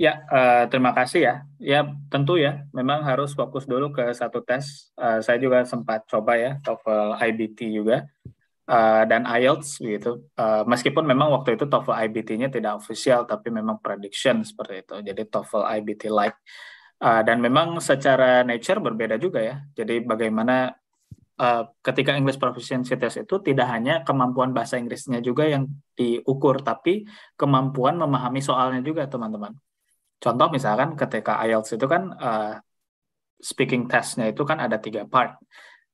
Ya, uh, terima kasih ya. Ya, tentu ya, memang harus fokus dulu ke satu tes. Uh, saya juga sempat coba ya, TOEFL IBT juga uh, dan IELTS gitu. Uh, meskipun memang waktu itu TOEFL IBT-nya tidak official, tapi memang prediction seperti itu. Jadi TOEFL IBT-like. Uh, eh, dan memang secara nature berbeda juga ya. Jadi bagaimana uh, ketika English Proficiency Test itu tidak hanya kemampuan bahasa Inggrisnya juga yang diukur, tapi kemampuan memahami soalnya juga teman-teman. Contoh misalkan ketika IELTS itu kan uh, speaking testnya itu kan ada tiga part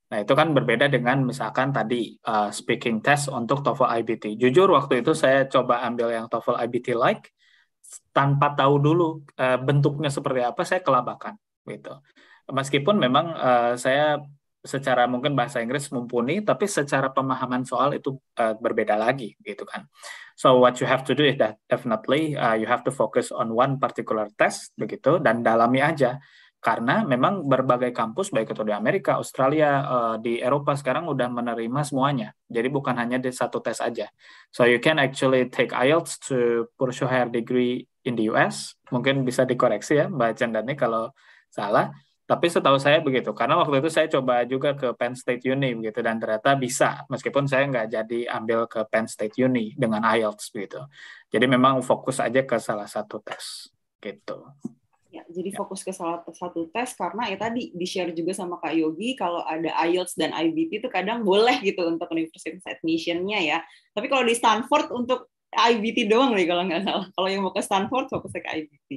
Nah, itu kan berbeda dengan misalkan tadi uh, speaking test untuk TOEFL IBT. Jujur waktu itu saya coba ambil yang TOEFL IBT like tanpa tahu dulu uh, bentuknya seperti apa, saya kelabakan gitu. Meskipun memang uh, saya secara mungkin bahasa Inggris mumpuni, tapi secara pemahaman soal itu uh, berbeda lagi gitu kan. So what you have to do is that definitely uh, you have to focus on one particular test begitu dan dalami aja karena memang berbagai kampus baik itu di Amerika, Australia, eh, di Eropa sekarang udah menerima semuanya. Jadi bukan hanya di satu tes aja. So you can actually take IELTS to pursue higher degree in the US. Mungkin bisa dikoreksi ya Mbak Cendani kalau salah. Tapi setahu saya begitu, karena waktu itu saya coba juga ke Penn State Uni begitu dan ternyata bisa, meskipun saya nggak jadi ambil ke Penn State Uni dengan IELTS begitu. Jadi memang fokus aja ke salah satu tes gitu. Ya, jadi ya. fokus ke salah satu tes karena ya tadi di-share juga sama Kak Yogi kalau ada IELTS dan IBT itu kadang boleh gitu untuk universitas admissionnya ya. Tapi kalau di Stanford untuk IBT doang nih kalau nggak salah. Kalau yang mau ke Stanford fokus ke IBT.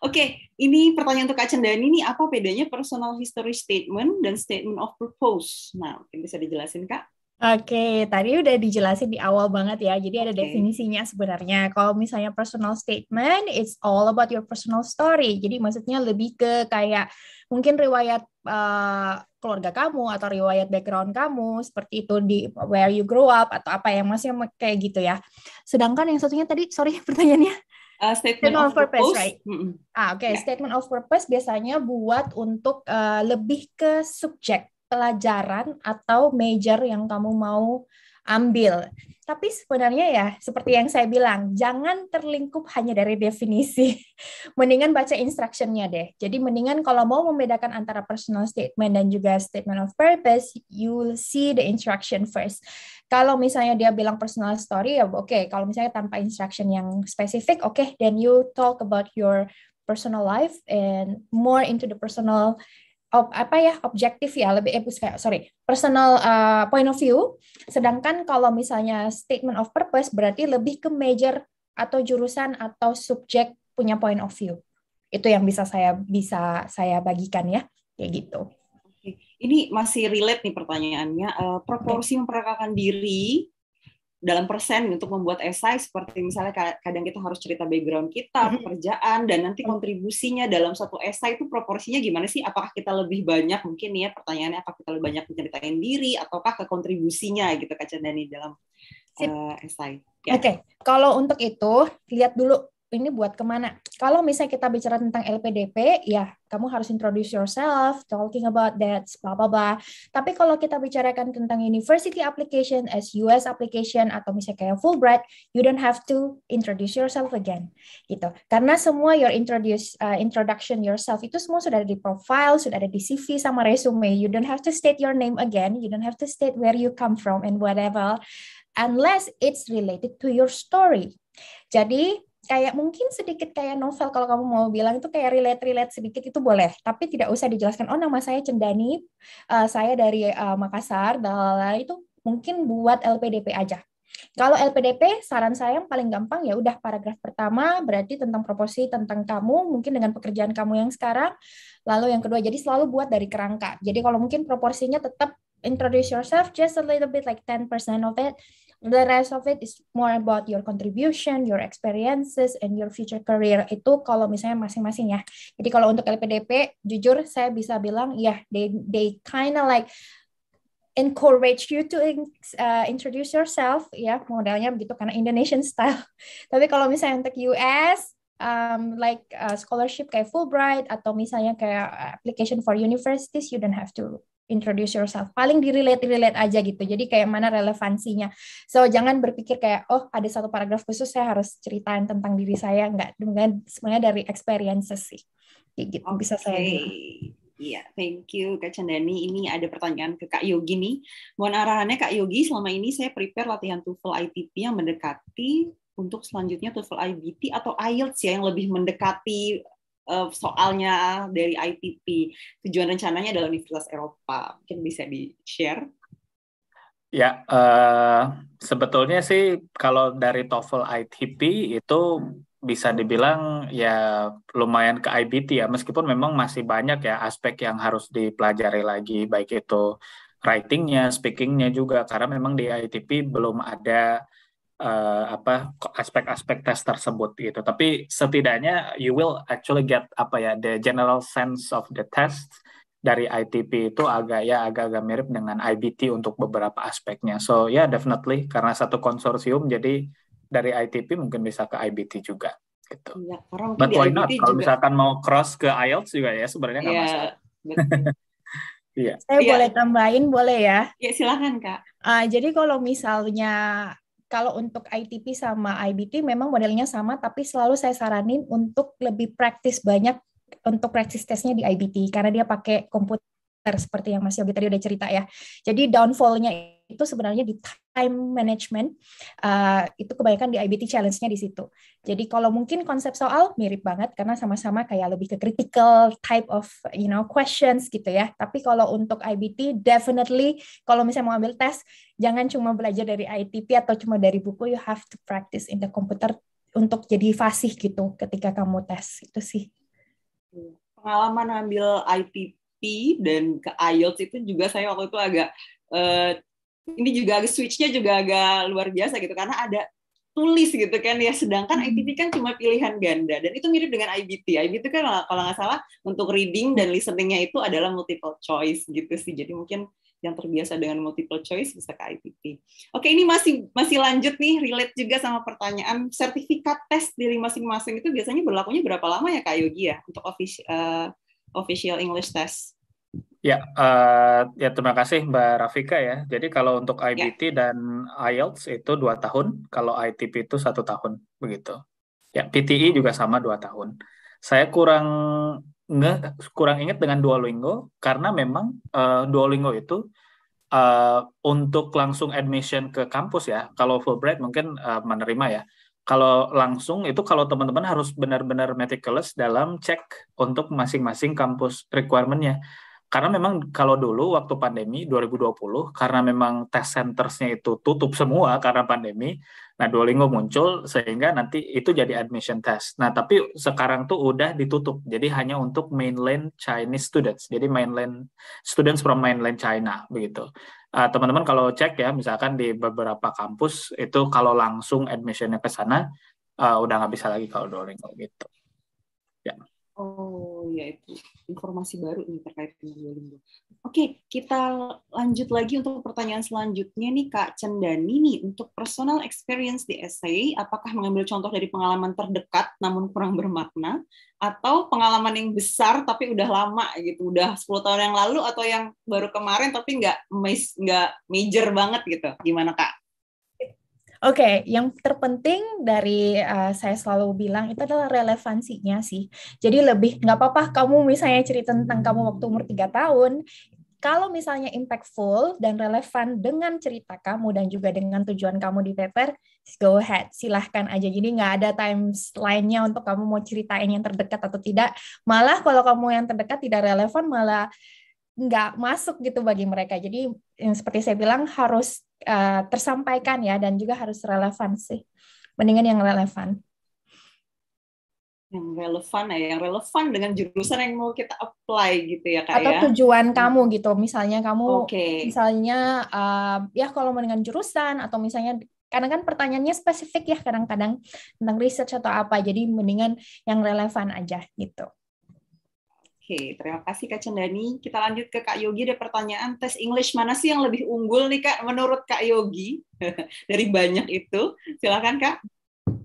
Oke, ini pertanyaan untuk Kak Cendani ini apa bedanya personal history statement dan statement of purpose? Nah, mungkin bisa dijelasin Kak? Oke, tadi udah dijelasin di awal banget ya. Jadi ada definisinya sebenarnya. Kalau misalnya personal statement, it's all about your personal story. Jadi maksudnya lebih ke kayak mungkin riwayat uh, keluarga kamu atau riwayat background kamu seperti itu di where you grow up atau apa yang masih kayak gitu ya. Sedangkan yang satunya tadi, sorry pertanyaannya. Uh, statement, statement of, purpose, purpose right? Mm -hmm. Ah, oke. Okay. Ya. Yeah. Statement of purpose biasanya buat untuk uh, lebih ke subjek pelajaran atau major yang kamu mau ambil. Tapi sebenarnya ya, seperti yang saya bilang, jangan terlingkup hanya dari definisi. Mendingan baca instruction-nya deh. Jadi mendingan kalau mau membedakan antara personal statement dan juga statement of purpose, you see the instruction first. Kalau misalnya dia bilang personal story, ya oke. Okay. Kalau misalnya tanpa instruction yang spesifik, oke, okay, then you talk about your personal life and more into the personal ob, apa ya objektif ya lebih eh, sorry personal uh, point of view sedangkan kalau misalnya statement of purpose berarti lebih ke major atau jurusan atau subjek punya point of view itu yang bisa saya bisa saya bagikan ya kayak gitu ini masih relate nih pertanyaannya uh, proporsi memperkenalkan diri dalam persen untuk membuat esai seperti misalnya kadang kita harus cerita background kita, mm-hmm. pekerjaan dan nanti mm-hmm. kontribusinya dalam satu esai itu proporsinya gimana sih? Apakah kita lebih banyak mungkin ya pertanyaannya apakah kita lebih banyak menceritain diri ataukah ke kontribusinya gitu Kak cendani dalam uh, esai? Ya. Oke, okay. kalau untuk itu lihat dulu ini buat kemana? Kalau misalnya kita bicara tentang LPDP, ya kamu harus introduce yourself, talking about that, blah blah blah. Tapi kalau kita bicarakan tentang university application as US application atau misalnya kayak Fulbright, you don't have to introduce yourself again, gitu. Karena semua your introduce uh, introduction yourself itu semua sudah ada di profile, sudah ada di CV sama resume. You don't have to state your name again. You don't have to state where you come from and whatever, unless it's related to your story. Jadi kayak mungkin sedikit kayak novel kalau kamu mau bilang itu kayak relate-relate sedikit itu boleh, tapi tidak usah dijelaskan oh nama saya Cendani, uh, saya dari uh, Makassar, dalala itu mungkin buat LPDP aja. Kalau LPDP, saran saya yang paling gampang ya udah paragraf pertama berarti tentang proposi tentang kamu, mungkin dengan pekerjaan kamu yang sekarang. Lalu yang kedua, jadi selalu buat dari kerangka. Jadi kalau mungkin proporsinya tetap introduce yourself just a little bit like 10% of it the rest of it is more about your contribution, your experiences, and your future career. Itu kalau misalnya masing-masing ya. Jadi kalau untuk LPDP, jujur saya bisa bilang, ya yeah, they they kind of like encourage you to uh, introduce yourself ya yeah, modelnya begitu karena Indonesian style. Tapi kalau misalnya untuk US um, like uh, scholarship kayak Fulbright atau misalnya kayak application for universities, you don't have to introduce yourself. Paling di relate aja gitu. Jadi kayak mana relevansinya. So jangan berpikir kayak oh ada satu paragraf khusus saya harus ceritain tentang diri saya enggak. Dengan semuanya dari experiences sih. Kayak gitu okay. bisa saya bilang. Iya, yeah, thank you Kak Chandani. Ini ada pertanyaan ke Kak Yogi nih. Mohon arahannya Kak Yogi, selama ini saya prepare latihan TOEFL ITP yang mendekati untuk selanjutnya TOEFL IBT atau IELTS ya yang lebih mendekati Eh, soalnya dari ITP Tujuan rencananya adalah Universitas Eropa. Mungkin bisa di-share? Ya, uh, sebetulnya sih kalau dari TOEFL ITP itu bisa dibilang ya lumayan ke IBT ya, meskipun memang masih banyak ya aspek yang harus dipelajari lagi, baik itu writingnya, speakingnya juga, karena memang di ITP belum ada uh, apa aspek-aspek tes tersebut gitu. Tapi setidaknya you will actually get apa ya the general sense of the test dari ITP itu agak ya agak-agak mirip dengan IBT untuk beberapa aspeknya. So ya yeah, definitely karena satu konsorsium jadi dari ITP mungkin bisa ke IBT juga gitu. Ya, But why not? Kalau misalkan mau cross ke IELTS juga ya sebenarnya nggak ya, masalah. Iya. Saya ya. boleh tambahin boleh ya? Ya silakan kak. Uh, jadi kalau misalnya kalau untuk ITP sama IBT memang modelnya sama, tapi selalu saya saranin untuk lebih praktis banyak untuk praktis tesnya di IBT karena dia pakai komputer seperti yang Mas Yogi tadi udah cerita ya. Jadi downfall-nya itu sebenarnya di time management uh, itu kebanyakan di IBT challenge-nya di situ. Jadi kalau mungkin konsep soal mirip banget karena sama-sama kayak lebih ke critical type of you know questions gitu ya. Tapi kalau untuk IBT definitely kalau misalnya mau ambil tes jangan cuma belajar dari ITP atau cuma dari buku you have to practice in the computer untuk jadi fasih gitu ketika kamu tes. Itu sih. Pengalaman ambil ITP dan ke IELTS itu juga saya waktu itu agak uh, ini juga switchnya juga agak luar biasa gitu karena ada tulis gitu kan ya sedangkan hmm. IPT kan cuma pilihan ganda dan itu mirip dengan IBT IBT kan kalau nggak salah untuk reading dan listeningnya itu adalah multiple choice gitu sih jadi mungkin yang terbiasa dengan multiple choice bisa ke IPT. Oke, ini masih masih lanjut nih relate juga sama pertanyaan sertifikat tes dari masing-masing itu biasanya berlakunya berapa lama ya Kak Yogi ya untuk official, uh, eh, official English test? Ya, uh, ya terima kasih Mbak Rafika ya. Jadi kalau untuk IBT ya. dan IELTS itu dua tahun, kalau ITP itu satu tahun, begitu. Ya, PTE oh. juga sama dua tahun. Saya kurang nge, kurang ingat dengan dua Duolingo karena memang uh, Duolingo itu uh, untuk langsung admission ke kampus ya. Kalau Fulbright mungkin uh, menerima ya. Kalau langsung itu kalau teman-teman harus benar-benar meticulous dalam cek untuk masing-masing kampus requirement nya karena memang kalau dulu waktu pandemi 2020 karena memang test centersnya itu tutup semua karena pandemi nah Duolingo muncul sehingga nanti itu jadi admission test nah tapi sekarang tuh udah ditutup jadi hanya untuk mainland Chinese students jadi mainland students from mainland China begitu ah, teman-teman uh, kalau cek ya misalkan di beberapa kampus itu kalau langsung admissionnya ke sana uh, udah nggak bisa lagi kalau Duolingo gitu Oh ya itu informasi baru nih terkait dengan Duolingo. Oke, kita lanjut lagi untuk pertanyaan selanjutnya nih Kak Cendani nih untuk personal experience di essay, apakah mengambil contoh dari pengalaman terdekat namun kurang bermakna atau pengalaman yang besar tapi udah lama gitu, udah 10 tahun yang lalu atau yang baru kemarin tapi nggak nggak major banget gitu. Gimana Kak? Oke, okay, yang terpenting dari uh, saya selalu bilang itu adalah relevansinya sih. Jadi lebih nggak apa-apa kamu misalnya cerita tentang kamu waktu umur 3 tahun, kalau misalnya impactful dan relevan dengan cerita kamu dan juga dengan tujuan kamu di paper, go ahead, silahkan aja. Jadi nggak ada times lainnya untuk kamu mau ceritain yang terdekat atau tidak. Malah kalau kamu yang terdekat tidak relevan, malah nggak masuk gitu bagi mereka. Jadi yang seperti saya bilang harus Eh, tersampaikan ya dan juga harus relevan sih. Mendingan yang relevan. Yang relevan ya, yang relevan dengan jurusan yang mau kita apply gitu ya kak Atau ya? tujuan hmm. kamu gitu, misalnya kamu, okay. misalnya uh, ya kalau mendingan jurusan atau misalnya karena kan pertanyaannya spesifik ya kadang-kadang tentang research atau apa, jadi mendingan yang relevan aja gitu. Oke, terima kasih Kak Cendani. Kita lanjut ke Kak Yogi ada pertanyaan tes English mana sih yang lebih unggul nih Kak menurut Kak Yogi dari banyak itu? Silakan Kak.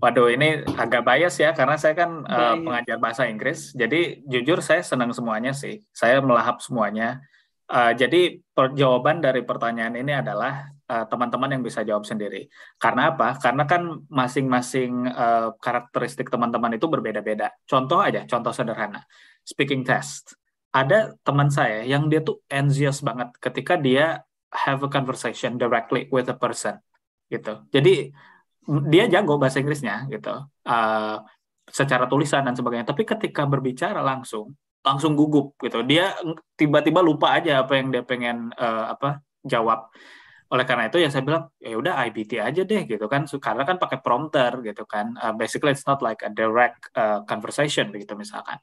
Waduh, ini agak bias ya karena saya kan uh, pengajar bahasa Inggris. Jadi jujur saya senang semuanya sih. Saya melahap semuanya. Uh, jadi jawaban dari pertanyaan ini adalah eh, teman-teman uh, yang bisa jawab sendiri. Karena apa? Karena kan masing-masing uh, karakteristik teman-teman itu berbeda-beda. Contoh aja, contoh sederhana speaking test. Ada teman saya yang dia tuh anxious banget ketika dia have a conversation directly with a person gitu. Jadi dia jago bahasa Inggrisnya gitu. Uh, secara tulisan dan sebagainya, tapi ketika berbicara langsung langsung gugup gitu. Dia tiba-tiba lupa aja apa yang dia pengen uh, apa jawab oleh karena itu ya saya bilang ya udah IBT aja deh gitu kan karena kan pakai prompter gitu kan uh, basically it's not like a direct uh, conversation begitu misalkan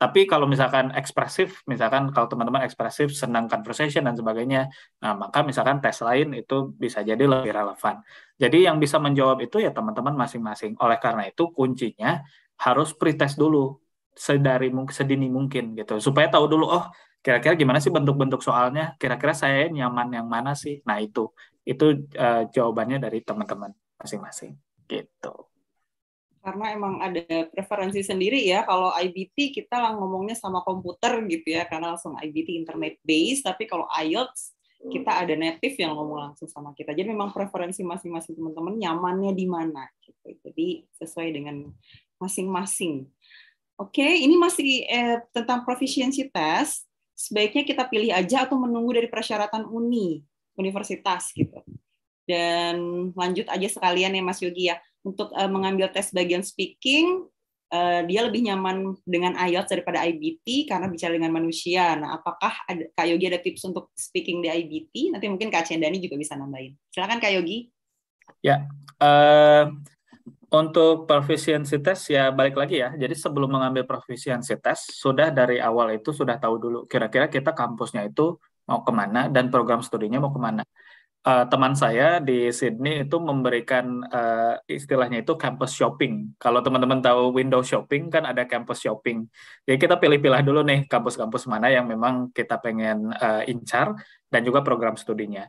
tapi kalau misalkan ekspresif misalkan kalau teman-teman ekspresif senang conversation dan sebagainya nah, maka misalkan tes lain itu bisa jadi lebih relevan jadi yang bisa menjawab itu ya teman-teman masing-masing oleh karena itu kuncinya harus pretest dulu sedari mungkin sedini mungkin gitu supaya tahu dulu oh kira-kira gimana sih bentuk-bentuk soalnya kira-kira saya nyaman yang mana sih nah itu itu uh, jawabannya dari teman-teman masing-masing gitu karena emang ada preferensi sendiri ya kalau IBT kita lang ngomongnya sama komputer gitu ya karena langsung IBT internet Base. tapi kalau IELTS kita ada native yang ngomong langsung sama kita jadi memang preferensi masing-masing teman-teman nyamannya di mana gitu jadi sesuai dengan masing-masing oke ini masih eh, tentang proficiency test sebaiknya kita pilih aja atau menunggu dari persyaratan uni universitas gitu dan lanjut aja sekalian ya Mas Yogi ya untuk uh, mengambil tes bagian speaking uh, dia lebih nyaman dengan IELTS daripada IBT karena bicara dengan manusia. Nah, apakah ada, Kak Yogi ada tips untuk speaking di IBT? Nanti mungkin Kak Cendani juga bisa nambahin. Silakan Kak Yogi. Ya, uh, untuk proficiency test ya balik lagi ya. Jadi sebelum mengambil proficiency test sudah dari awal itu sudah tahu dulu kira-kira kita kampusnya itu mau kemana dan program studinya mau kemana. Uh, teman saya di Sydney itu memberikan uh, istilahnya itu campus shopping. Kalau teman-teman tahu window shopping kan ada campus shopping. Jadi kita pilih-pilih dulu nih kampus-kampus mana yang memang kita pengen uh, incar dan juga program studinya.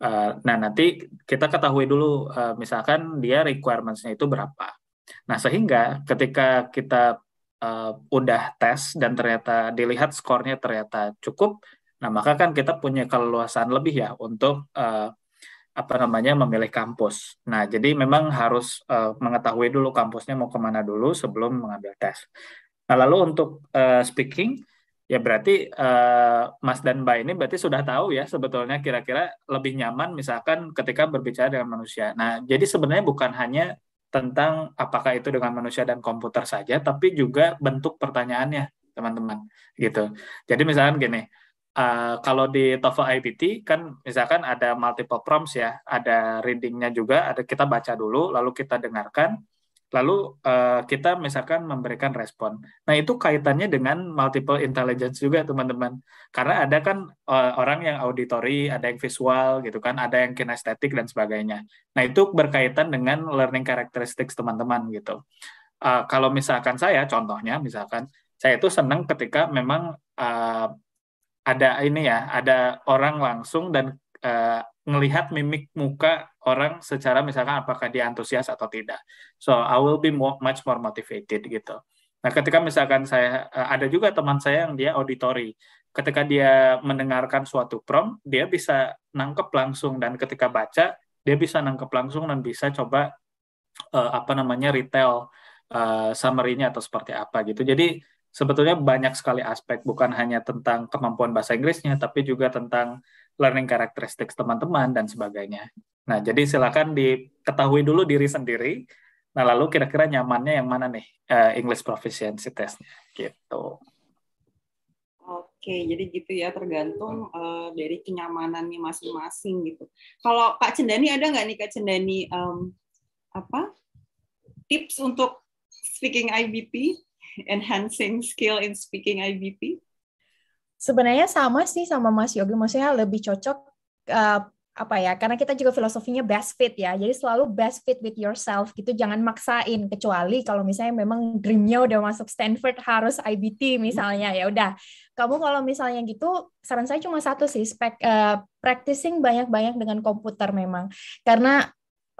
Eh, nah nanti kita ketahui dulu uh, misalkan dia requirements-nya itu berapa. Nah sehingga ketika kita uh, udah tes dan ternyata dilihat skornya ternyata cukup, nah maka kan kita punya keleluasan lebih ya untuk uh, apa namanya memilih kampus. Nah, jadi memang harus uh, mengetahui dulu kampusnya mau kemana dulu sebelum mengambil tes. Nah, lalu untuk uh, speaking, ya berarti uh, Mas dan Mbak ini berarti sudah tahu ya sebetulnya kira-kira lebih nyaman misalkan ketika berbicara dengan manusia. Nah, jadi sebenarnya bukan hanya tentang apakah itu dengan manusia dan komputer saja, tapi juga bentuk pertanyaannya, teman-teman. Gitu. Jadi misalkan gini, uh, kalau di TOEFL IPT kan misalkan ada multiple prompts ya, ada readingnya juga, ada kita baca dulu, lalu kita dengarkan, lalu uh, kita misalkan memberikan respon. Nah, itu kaitannya dengan multiple intelligence juga, teman-teman. Karena ada kan uh, orang yang auditory, ada yang visual gitu kan, ada yang kinestetik dan sebagainya. Nah, itu berkaitan dengan learning characteristics teman-teman gitu. Uh, kalau misalkan saya contohnya misalkan saya itu senang ketika memang uh, ada ini ya, ada orang langsung dan uh, mimik muka orang secara misalkan apakah dia antusias atau tidak. So I will be more, much more motivated gitu. Nah, ketika misalkan saya uh, ada juga teman saya yang dia auditory. Ketika dia mendengarkan suatu prompt, dia bisa nangkep langsung dan ketika baca, dia bisa nangkep langsung dan bisa coba uh, apa namanya retail uh, summary-nya atau seperti apa gitu. Jadi sebetulnya banyak sekali aspek bukan hanya tentang kemampuan bahasa Inggrisnya tapi juga tentang learning characteristics teman-teman dan sebagainya. Nah, jadi silakan diketahui dulu diri sendiri. Nah, lalu kira-kira nyamannya yang mana nih uh, English proficiency testnya gitu. Oke, jadi gitu ya tergantung uh, dari kenyamanannya masing-masing gitu. Kalau Pak Cendani ada nggak nih Kak Cendani um, apa tips untuk speaking IBP, enhancing skill in speaking IBP? Sebenarnya sama sih sama Mas Yogi, maksudnya lebih cocok uh, apa ya? Karena kita juga filosofinya best fit ya. Jadi selalu best fit with yourself gitu, jangan maksain kecuali kalau misalnya memang dreamnya udah masuk Stanford harus IBT misalnya ya udah. Kamu kalau misalnya gitu, saran saya cuma satu sih, spek, uh, practicing banyak-banyak dengan komputer memang. Karena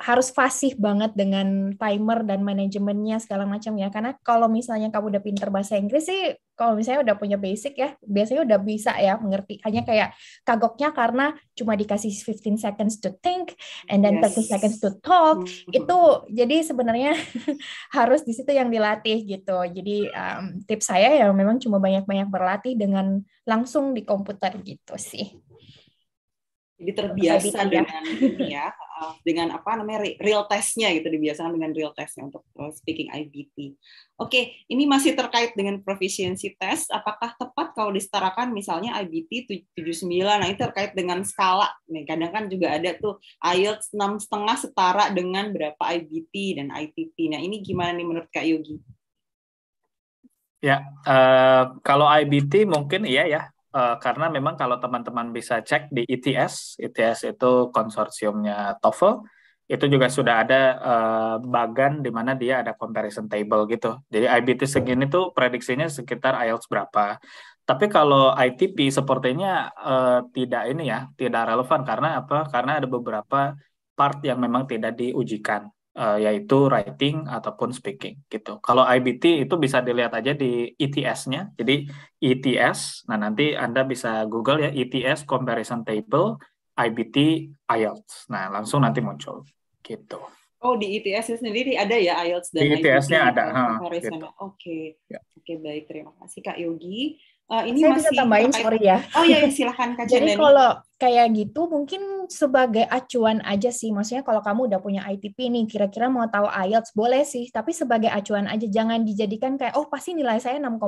harus fasih banget dengan timer dan manajemennya segala macam ya karena kalau misalnya kamu udah pinter bahasa Inggris sih kalau misalnya udah punya basic ya biasanya udah bisa ya mengerti hanya kayak kagoknya karena cuma dikasih 15 seconds to think and then yes. 30 seconds to talk mm-hmm. itu jadi sebenarnya harus di situ yang dilatih gitu jadi um, tips saya ya memang cuma banyak-banyak berlatih dengan langsung di komputer gitu sih jadi terbiasa ya. dengan ya. ini ya Uh, dengan apa namanya real testnya gitu dibiasakan dengan real testnya untuk uh, speaking IBT. Oke, okay, ini masih terkait dengan proficiency test. Apakah tepat kalau disetarakan misalnya IBT 79? Nah ini terkait dengan skala. Nih kadang kan juga ada tuh IELTS enam setengah setara dengan berapa IBT dan ITT. Nah ini gimana nih menurut Kak Yogi? Ya, uh, kalau IBT mungkin iya ya uh, karena memang kalau teman-teman bisa cek di ETS, ETS itu konsorsiumnya TOEFL, itu juga sudah ada uh, bagan di mana dia ada comparison table gitu. Jadi IBT segini tuh prediksinya sekitar IELTS berapa. Tapi kalau ITP sepertinya uh, eh, tidak ini ya, tidak relevan karena apa? Karena ada beberapa part yang memang tidak diujikan uh, yaitu writing ataupun speaking gitu. Kalau IBT itu bisa dilihat aja di ETS-nya. Jadi ETS, nah nanti Anda bisa Google ya ETS comparison table IBT IELTS. Nah, langsung nanti muncul gitu. Oh, di ETS sendiri ada ya IELTS dan di IBT. E di ETS-nya ada. Ya, gitu. Oke. Ya. Oke, baik. Terima kasih Kak Yogi. Uh, ini Saya masih bisa tambahin, terkait... sorry ya. Oh iya, iya silahkan Kak Jadi kalau kayak gitu mungkin sebagai acuan aja sih. Maksudnya kalau kamu udah punya ITP nih, kira-kira mau tahu IELTS, boleh sih. Tapi sebagai acuan aja, jangan dijadikan kayak, oh pasti nilai saya 6,5.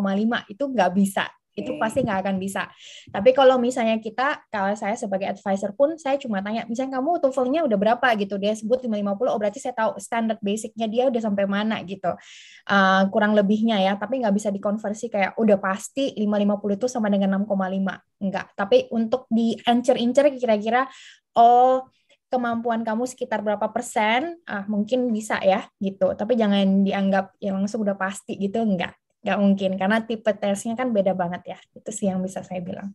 Itu nggak bisa itu pasti nggak akan bisa. Tapi kalau misalnya kita, kalau saya sebagai advisor pun, saya cuma tanya, misalnya kamu TOEFL-nya udah berapa gitu, dia sebut 550, oh berarti saya tahu standar basicnya dia udah sampai mana gitu, uh, kurang lebihnya ya, tapi nggak bisa dikonversi kayak udah pasti 550 itu sama dengan 6,5, enggak. Tapi untuk di incer-incer kira-kira, oh kemampuan kamu sekitar berapa persen, ah mungkin bisa ya gitu. Tapi jangan dianggap yang langsung udah pasti gitu, enggak nggak mungkin karena tipe tesnya kan beda banget ya itu sih yang bisa saya bilang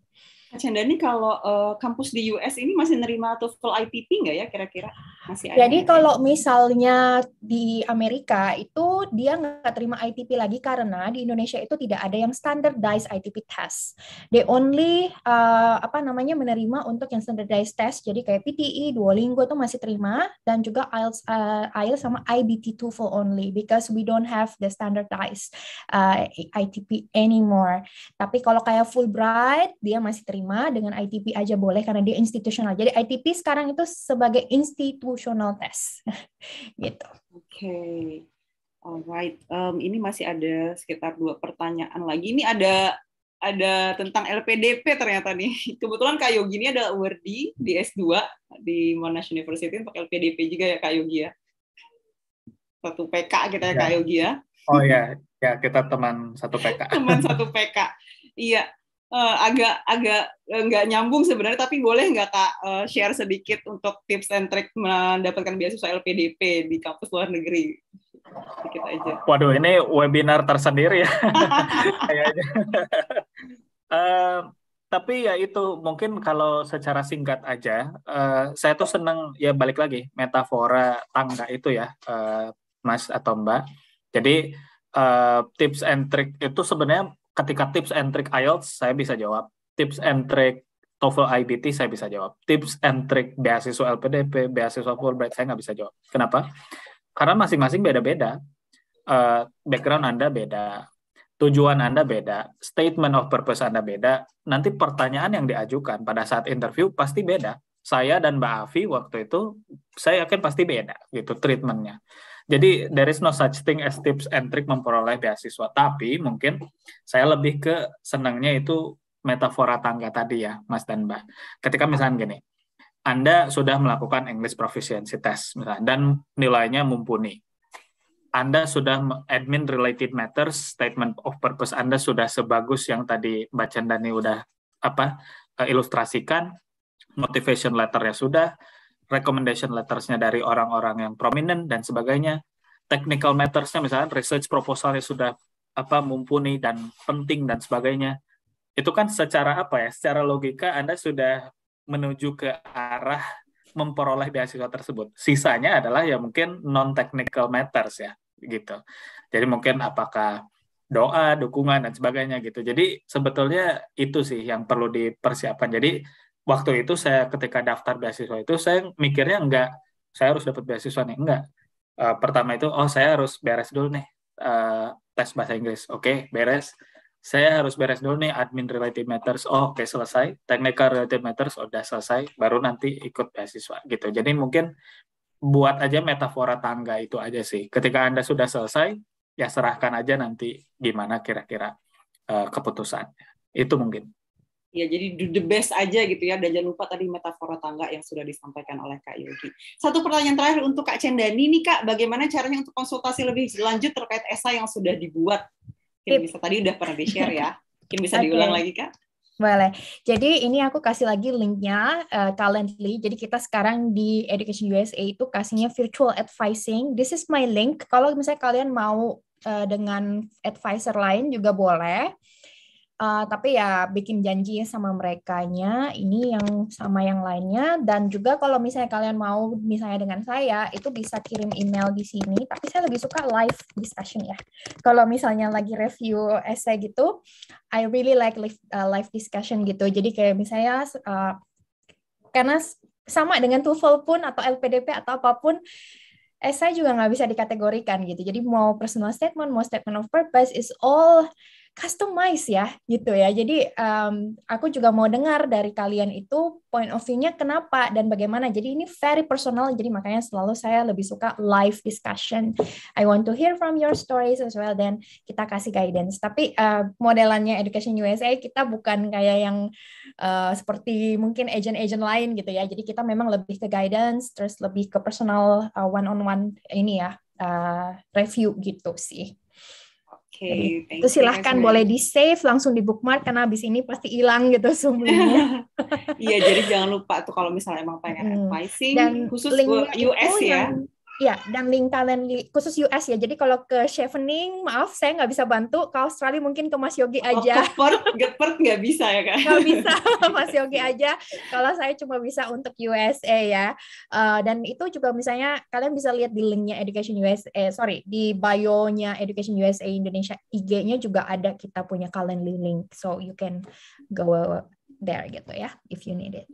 ini kalau uh, kampus di US ini masih nerima TOEFL ITP nggak ya kira-kira? Masih ada. Jadi kalau misalnya di Amerika itu dia nggak terima ITP lagi karena di Indonesia itu tidak ada yang standardized ITP test. They only uh, apa namanya menerima untuk yang standardized test. Jadi kayak PTE, Duolingo itu masih terima dan juga IELTS, uh, eh, IELTS sama IBT TOEFL only because we don't have the standardized uh, ITP anymore. Tapi kalau kayak Fulbright dia masih terima terima dengan ITP aja boleh karena dia institusional. Jadi ITP sekarang itu sebagai institutional test. gitu. Oke. Okay. Alright. Um, ini masih ada sekitar dua pertanyaan lagi. Ini ada ada tentang LPDP ternyata nih. Kebetulan Kak Yogi ini ada wordy di S2 di Monash University pakai LPDP juga ya Kak Yogi ya. Satu PK kita gitu ya, ya. Kak ya. Yogi ya. Oh ya, ya kita teman satu PK. teman satu PK. Iya, uh, agak agak eh, nggak uh, nyambung sebenarnya tapi boleh nggak kak uh, share sedikit untuk tips and trick mendapatkan beasiswa LPDP di kampus luar negeri sedikit aja. Waduh ini webinar tersendiri ya uh, tapi ya itu mungkin kalau secara singkat aja, uh, saya tuh seneng ya balik lagi metafora tangga itu ya, uh, Mas atau Mbak. Jadi uh, tips and trick itu sebenarnya ketika tips and trick IELTS saya bisa jawab, tips and trick TOEFL IBT saya bisa jawab, tips and trick beasiswa LPDP, beasiswa Fulbright saya nggak bisa jawab. Kenapa? Karena masing-masing beda-beda, uh, background Anda beda, tujuan Anda beda, statement of purpose Anda beda, nanti pertanyaan yang diajukan pada saat interview pasti beda. Saya dan Mbak Afi waktu itu, saya yakin pasti beda gitu treatmentnya. Jadi there is no such thing as tips and trick memperoleh beasiswa. Tapi mungkin saya lebih ke senangnya itu metafora tangga tadi ya, Mas dan Mbak. Ketika misalnya gini, Anda sudah melakukan English Proficiency Test misalnya, dan nilainya mumpuni. Anda sudah admin related matters, statement of purpose Anda sudah sebagus yang tadi Mbak Chandani udah apa eh, ilustrasikan, motivation letternya sudah, recommendation lettersnya dari orang-orang yang prominent dan sebagainya, technical mattersnya misalnya research proposalnya sudah apa mumpuni dan penting dan sebagainya, itu kan secara apa ya? Secara logika Anda sudah menuju ke arah memperoleh beasiswa tersebut. Sisanya adalah ya mungkin non technical matters ya gitu. Jadi mungkin apakah doa, dukungan dan sebagainya gitu. Jadi sebetulnya itu sih yang perlu dipersiapkan. Jadi waktu itu saya ketika daftar beasiswa itu saya mikirnya enggak saya harus dapat beasiswa nih enggak uh, pertama itu oh saya harus beres dulu nih uh, tes bahasa Inggris oke okay, beres saya harus beres dulu nih admin related matters oh oke okay, selesai technical related matters udah selesai baru nanti ikut beasiswa gitu jadi mungkin buat aja metafora tangga itu aja sih ketika anda sudah selesai ya serahkan aja nanti gimana kira-kira uh, keputusannya itu mungkin Ya, jadi do the best aja gitu ya. Dan jangan lupa tadi metafora tangga yang sudah disampaikan oleh Kak Yogi. Satu pertanyaan terakhir untuk Kak Cendani nih Kak, bagaimana caranya untuk konsultasi lebih lanjut terkait esai yang sudah dibuat? Mungkin bisa tadi udah pernah di-share ya. Mungkin bisa okay. diulang lagi Kak. Boleh. Jadi ini aku kasih lagi linknya uh, Calendly. Jadi kita sekarang di Education USA itu kasihnya virtual advising. This is my link. Kalau misalnya kalian mau uh, dengan advisor lain juga boleh uh, tapi ya bikin janji sama mereka nya ini yang sama yang lainnya dan juga kalau misalnya kalian mau misalnya dengan saya itu bisa kirim email di sini tapi saya lebih suka live discussion ya kalau misalnya lagi review essay gitu I really like live, uh, live discussion gitu jadi kayak misalnya uh, karena sama dengan TOEFL pun atau LPDP atau apapun essay juga nggak bisa dikategorikan gitu jadi mau personal statement mau statement of purpose is all customize ya gitu ya. Jadi um, aku juga mau dengar dari kalian itu point of view-nya kenapa dan bagaimana. Jadi ini very personal jadi makanya selalu saya lebih suka live discussion. I want to hear from your stories as well dan kita kasih guidance. Tapi uh, modelannya Education USA kita bukan kayak yang uh, seperti mungkin agent-agent lain gitu ya. Jadi kita memang lebih ke guidance terus lebih ke personal on eh, one on one ini ya uh, review gitu sih okay, itu ya, silahkan boleh di save langsung di bookmark karena abis ini pasti hilang gitu semuanya. iya, jadi jangan lupa tuh kalau misalnya emang pengen hmm. advising dan khusus US ya. Yang, Ya, dan link kalian khusus US ya. Jadi kalau ke Chevening, maaf saya nggak bisa bantu. Kalau Australia mungkin ke Mas Yogi oh, aja. Oh, ke Perth, ke Perth nggak bisa ya kak? Nggak bisa, Mas Yogi aja. Kalau saya cuma bisa untuk USA ya. Uh, dan itu juga misalnya kalian bisa lihat di linknya Education USA, eh, sorry, di bio-nya Education USA Indonesia IG-nya juga ada kita punya kalian link. So you can go there gitu ya, if you need it.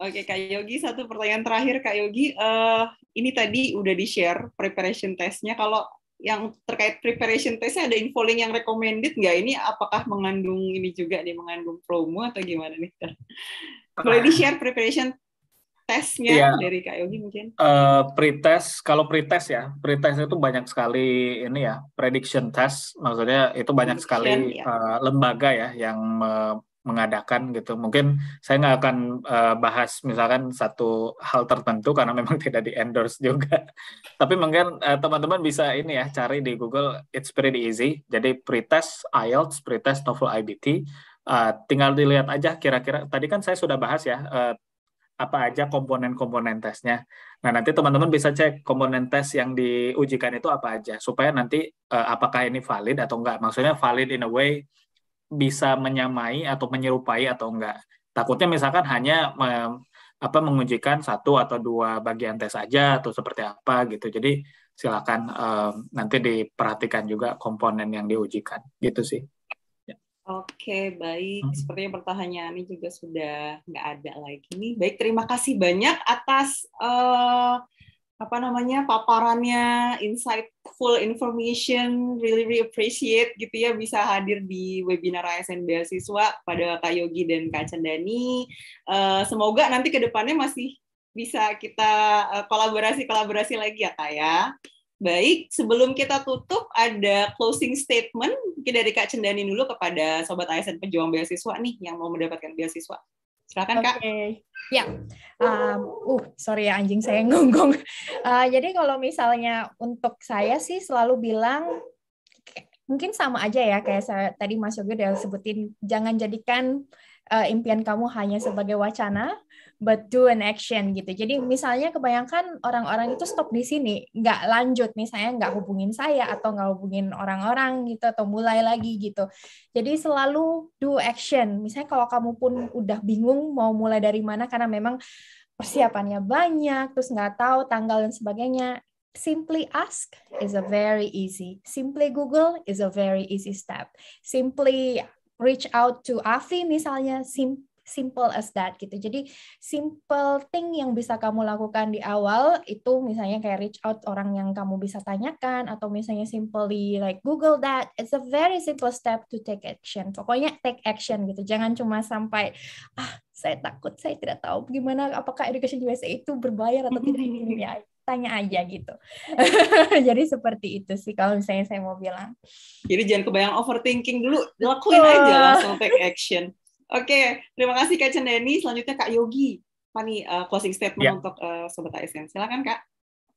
Oke Kak Yogi, satu pertanyaan terakhir Kak Yogi. Uh, ini tadi udah di-share preparation testnya. Kalau yang terkait preparation testnya ada info link yang recommended nggak? Ini apakah mengandung ini juga nih, mengandung promo atau gimana nih? Kalau Boleh di-share preparation testnya ya. dari Kak Yogi mungkin? Uh, eh, test kalau pre test ya, pre test itu banyak sekali ini ya, prediction test. Maksudnya itu banyak prediction, sekali ya. uh, eh, lembaga ya yang uh, mengadakan gitu. Mungkin saya nggak akan uh, bahas misalkan satu hal tertentu karena memang tidak di endorse juga. Tapi mungkin eh, teman-teman uh, bisa ini ya cari di Google it's pretty easy. Jadi pretest IELTS, pretest TOEFL IBT uh, eh, tinggal dilihat aja kira-kira tadi kan saya sudah bahas ya uh, apa aja komponen-komponen tesnya. Nah, nanti teman-teman bisa cek komponen tes yang diujikan itu apa aja supaya nanti uh, apakah ini valid atau enggak. Maksudnya valid in a way bisa menyamai atau menyerupai atau enggak. Takutnya misalkan hanya me, apa mengujikan satu atau dua bagian tes saja atau seperti apa gitu. Jadi silakan um, nanti diperhatikan juga komponen yang diujikan gitu sih. Ya. Oke baik, hmm. sepertinya pertanyaan ini juga sudah nggak ada lagi nih. Baik terima kasih banyak atas uh, apa namanya paparannya, insightful information, really really appreciate gitu ya bisa hadir di webinar ASN beasiswa pada Kak Yogi dan Kak Cendani. Eh, semoga nanti kedepannya masih bisa kita eh, kolaborasi-kolaborasi lagi ya Kak ya. Baik, sebelum kita tutup ada closing statement mungkin dari Kak Cendani dulu kepada sobat ASN pejuang beasiswa nih yang mau mendapatkan beasiswa. Silakan Kak. Ya, um, uh, sorry ya anjing saya ngonggong Uh, jadi kalau misalnya untuk saya sih selalu bilang mungkin sama aja ya kayak saya tadi Mas Yogi udah sebutin jangan jadikan uh, impian kamu hanya sebagai wacana, but do an action gitu. Jadi misalnya kebayangkan orang-orang itu stop di sini, nggak lanjut misalnya nggak hubungin saya atau nggak hubungin orang-orang gitu atau mulai lagi gitu. Jadi selalu do action. Misalnya kalau kamu pun udah bingung mau mulai dari mana karena memang persiapannya banyak, terus nggak tahu tanggal dan sebagainya, Simply ask is a very easy. Simply Google is a very easy step. Simply reach out to Afi misalnya, sim simple as that gitu. Jadi simple thing yang bisa kamu lakukan di awal itu misalnya kayak reach out orang yang kamu bisa tanyakan atau misalnya simply like Google that. It's a very simple step to take action. Pokoknya take action gitu. Jangan cuma sampai ah saya takut saya tidak tahu gimana apakah education USA itu berbayar atau tidak ini ya tanya aja gitu. Jadi seperti itu sih kalau misalnya saya mau bilang. Jadi jangan kebayang overthinking dulu, lakuin aja langsung take action. Oke, terima kasih Kak Cendeni. Selanjutnya Kak Yogi. Apa nih uh, closing statement yeah. untuk uh, Sobat ASN? Silakan Kak.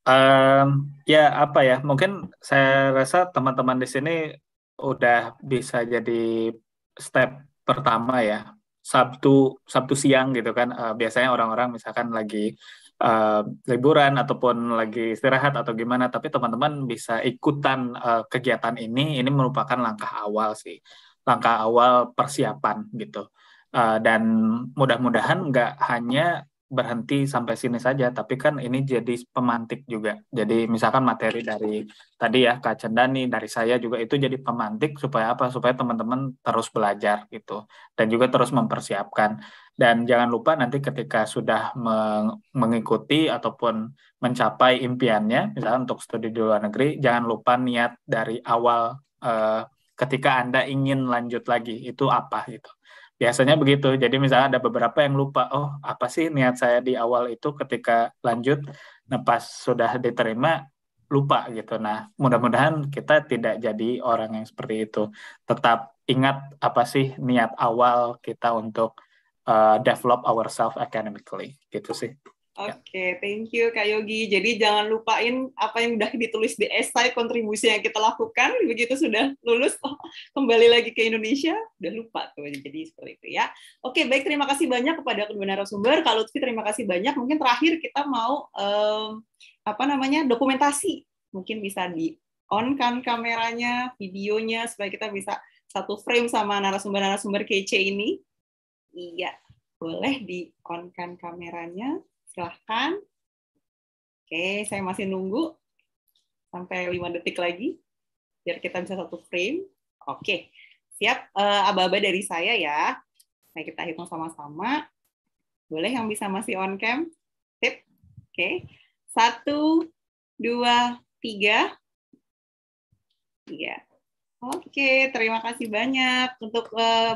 Um, ya apa ya, mungkin saya rasa teman-teman di sini udah bisa jadi step pertama ya. Sabtu Sabtu siang gitu kan uh, biasanya orang-orang misalkan lagi uh, liburan ataupun lagi istirahat atau gimana tapi teman-teman bisa ikutan uh, kegiatan ini ini merupakan langkah awal sih langkah awal persiapan gitu Eh, dan mudah-mudahan nggak hanya berhenti sampai sini saja, tapi kan ini jadi pemantik juga. Jadi misalkan materi dari tadi ya Kak Cendani, dari saya juga itu jadi pemantik supaya apa? Supaya teman-teman terus belajar gitu dan juga terus mempersiapkan. Dan jangan lupa nanti ketika sudah mengikuti ataupun mencapai impiannya, misalnya untuk studi di luar negeri, jangan lupa niat dari awal eh, ketika Anda ingin lanjut lagi itu apa gitu biasanya begitu jadi misalnya ada beberapa yang lupa oh apa sih niat saya di awal itu ketika lanjut nah sudah diterima lupa gitu nah mudah-mudahan kita tidak jadi orang yang seperti itu tetap ingat apa sih niat awal kita untuk uh, develop ourselves academically gitu sih Ya. Oke, okay, thank you Kak Yogi. Jadi jangan lupain apa yang sudah ditulis di esai, kontribusi yang kita lakukan. Begitu sudah lulus, oh, kembali lagi ke Indonesia, udah lupa tuh. Jadi seperti itu ya. Oke, okay, baik. Terima kasih banyak kepada kedua narasumber. Kalau Lutfi, terima kasih banyak. Mungkin terakhir kita mau um, apa namanya dokumentasi. Mungkin bisa di on kan kameranya, videonya supaya kita bisa satu frame sama narasumber-narasumber kece ini. Iya, boleh di on kan kameranya. Silahkan. Oke, saya masih nunggu sampai lima detik lagi biar kita bisa satu frame. Oke, siap. ababa eh, Aba-aba dari saya ya. Nah, kita hitung sama-sama. Boleh yang bisa masih on cam? Sip. Oke. Satu, dua, tiga. Iya. Oke, terima kasih banyak untuk eh,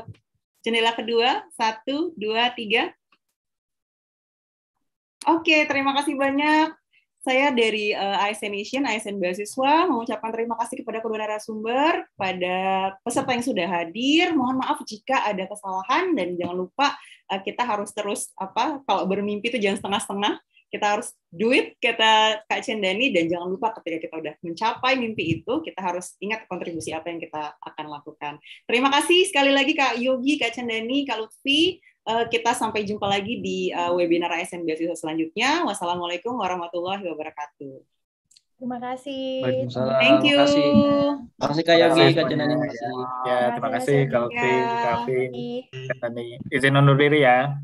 jendela kedua. Satu, dua, tiga. Oke, terima kasih banyak. Saya dari uh, eh, ASN Asian, ASN Beasiswa, mengucapkan terima kasih kepada kedua narasumber, pada peserta yang sudah hadir. Mohon maaf jika ada kesalahan dan jangan lupa uh, kita harus terus apa kalau bermimpi itu jangan setengah-setengah. Kita harus duit. it, kata Kak Cendani, dan jangan lupa ketika kita sudah mencapai mimpi itu, kita harus ingat kontribusi apa yang kita akan lakukan. Terima kasih sekali lagi Kak Yogi, Kak Cendani, Kak Lutfi, kita sampai jumpa lagi di webinar ASN Beasiswa selanjutnya. Wassalamualaikum warahmatullahi wabarakatuh. Terima kasih. Waalaikumsalam. Thank you. Terima kasih Kak Yogi, Kak Jenani. Ya, terima kasih Kak Lutfi, Kak Tani. Izin undur diri ya.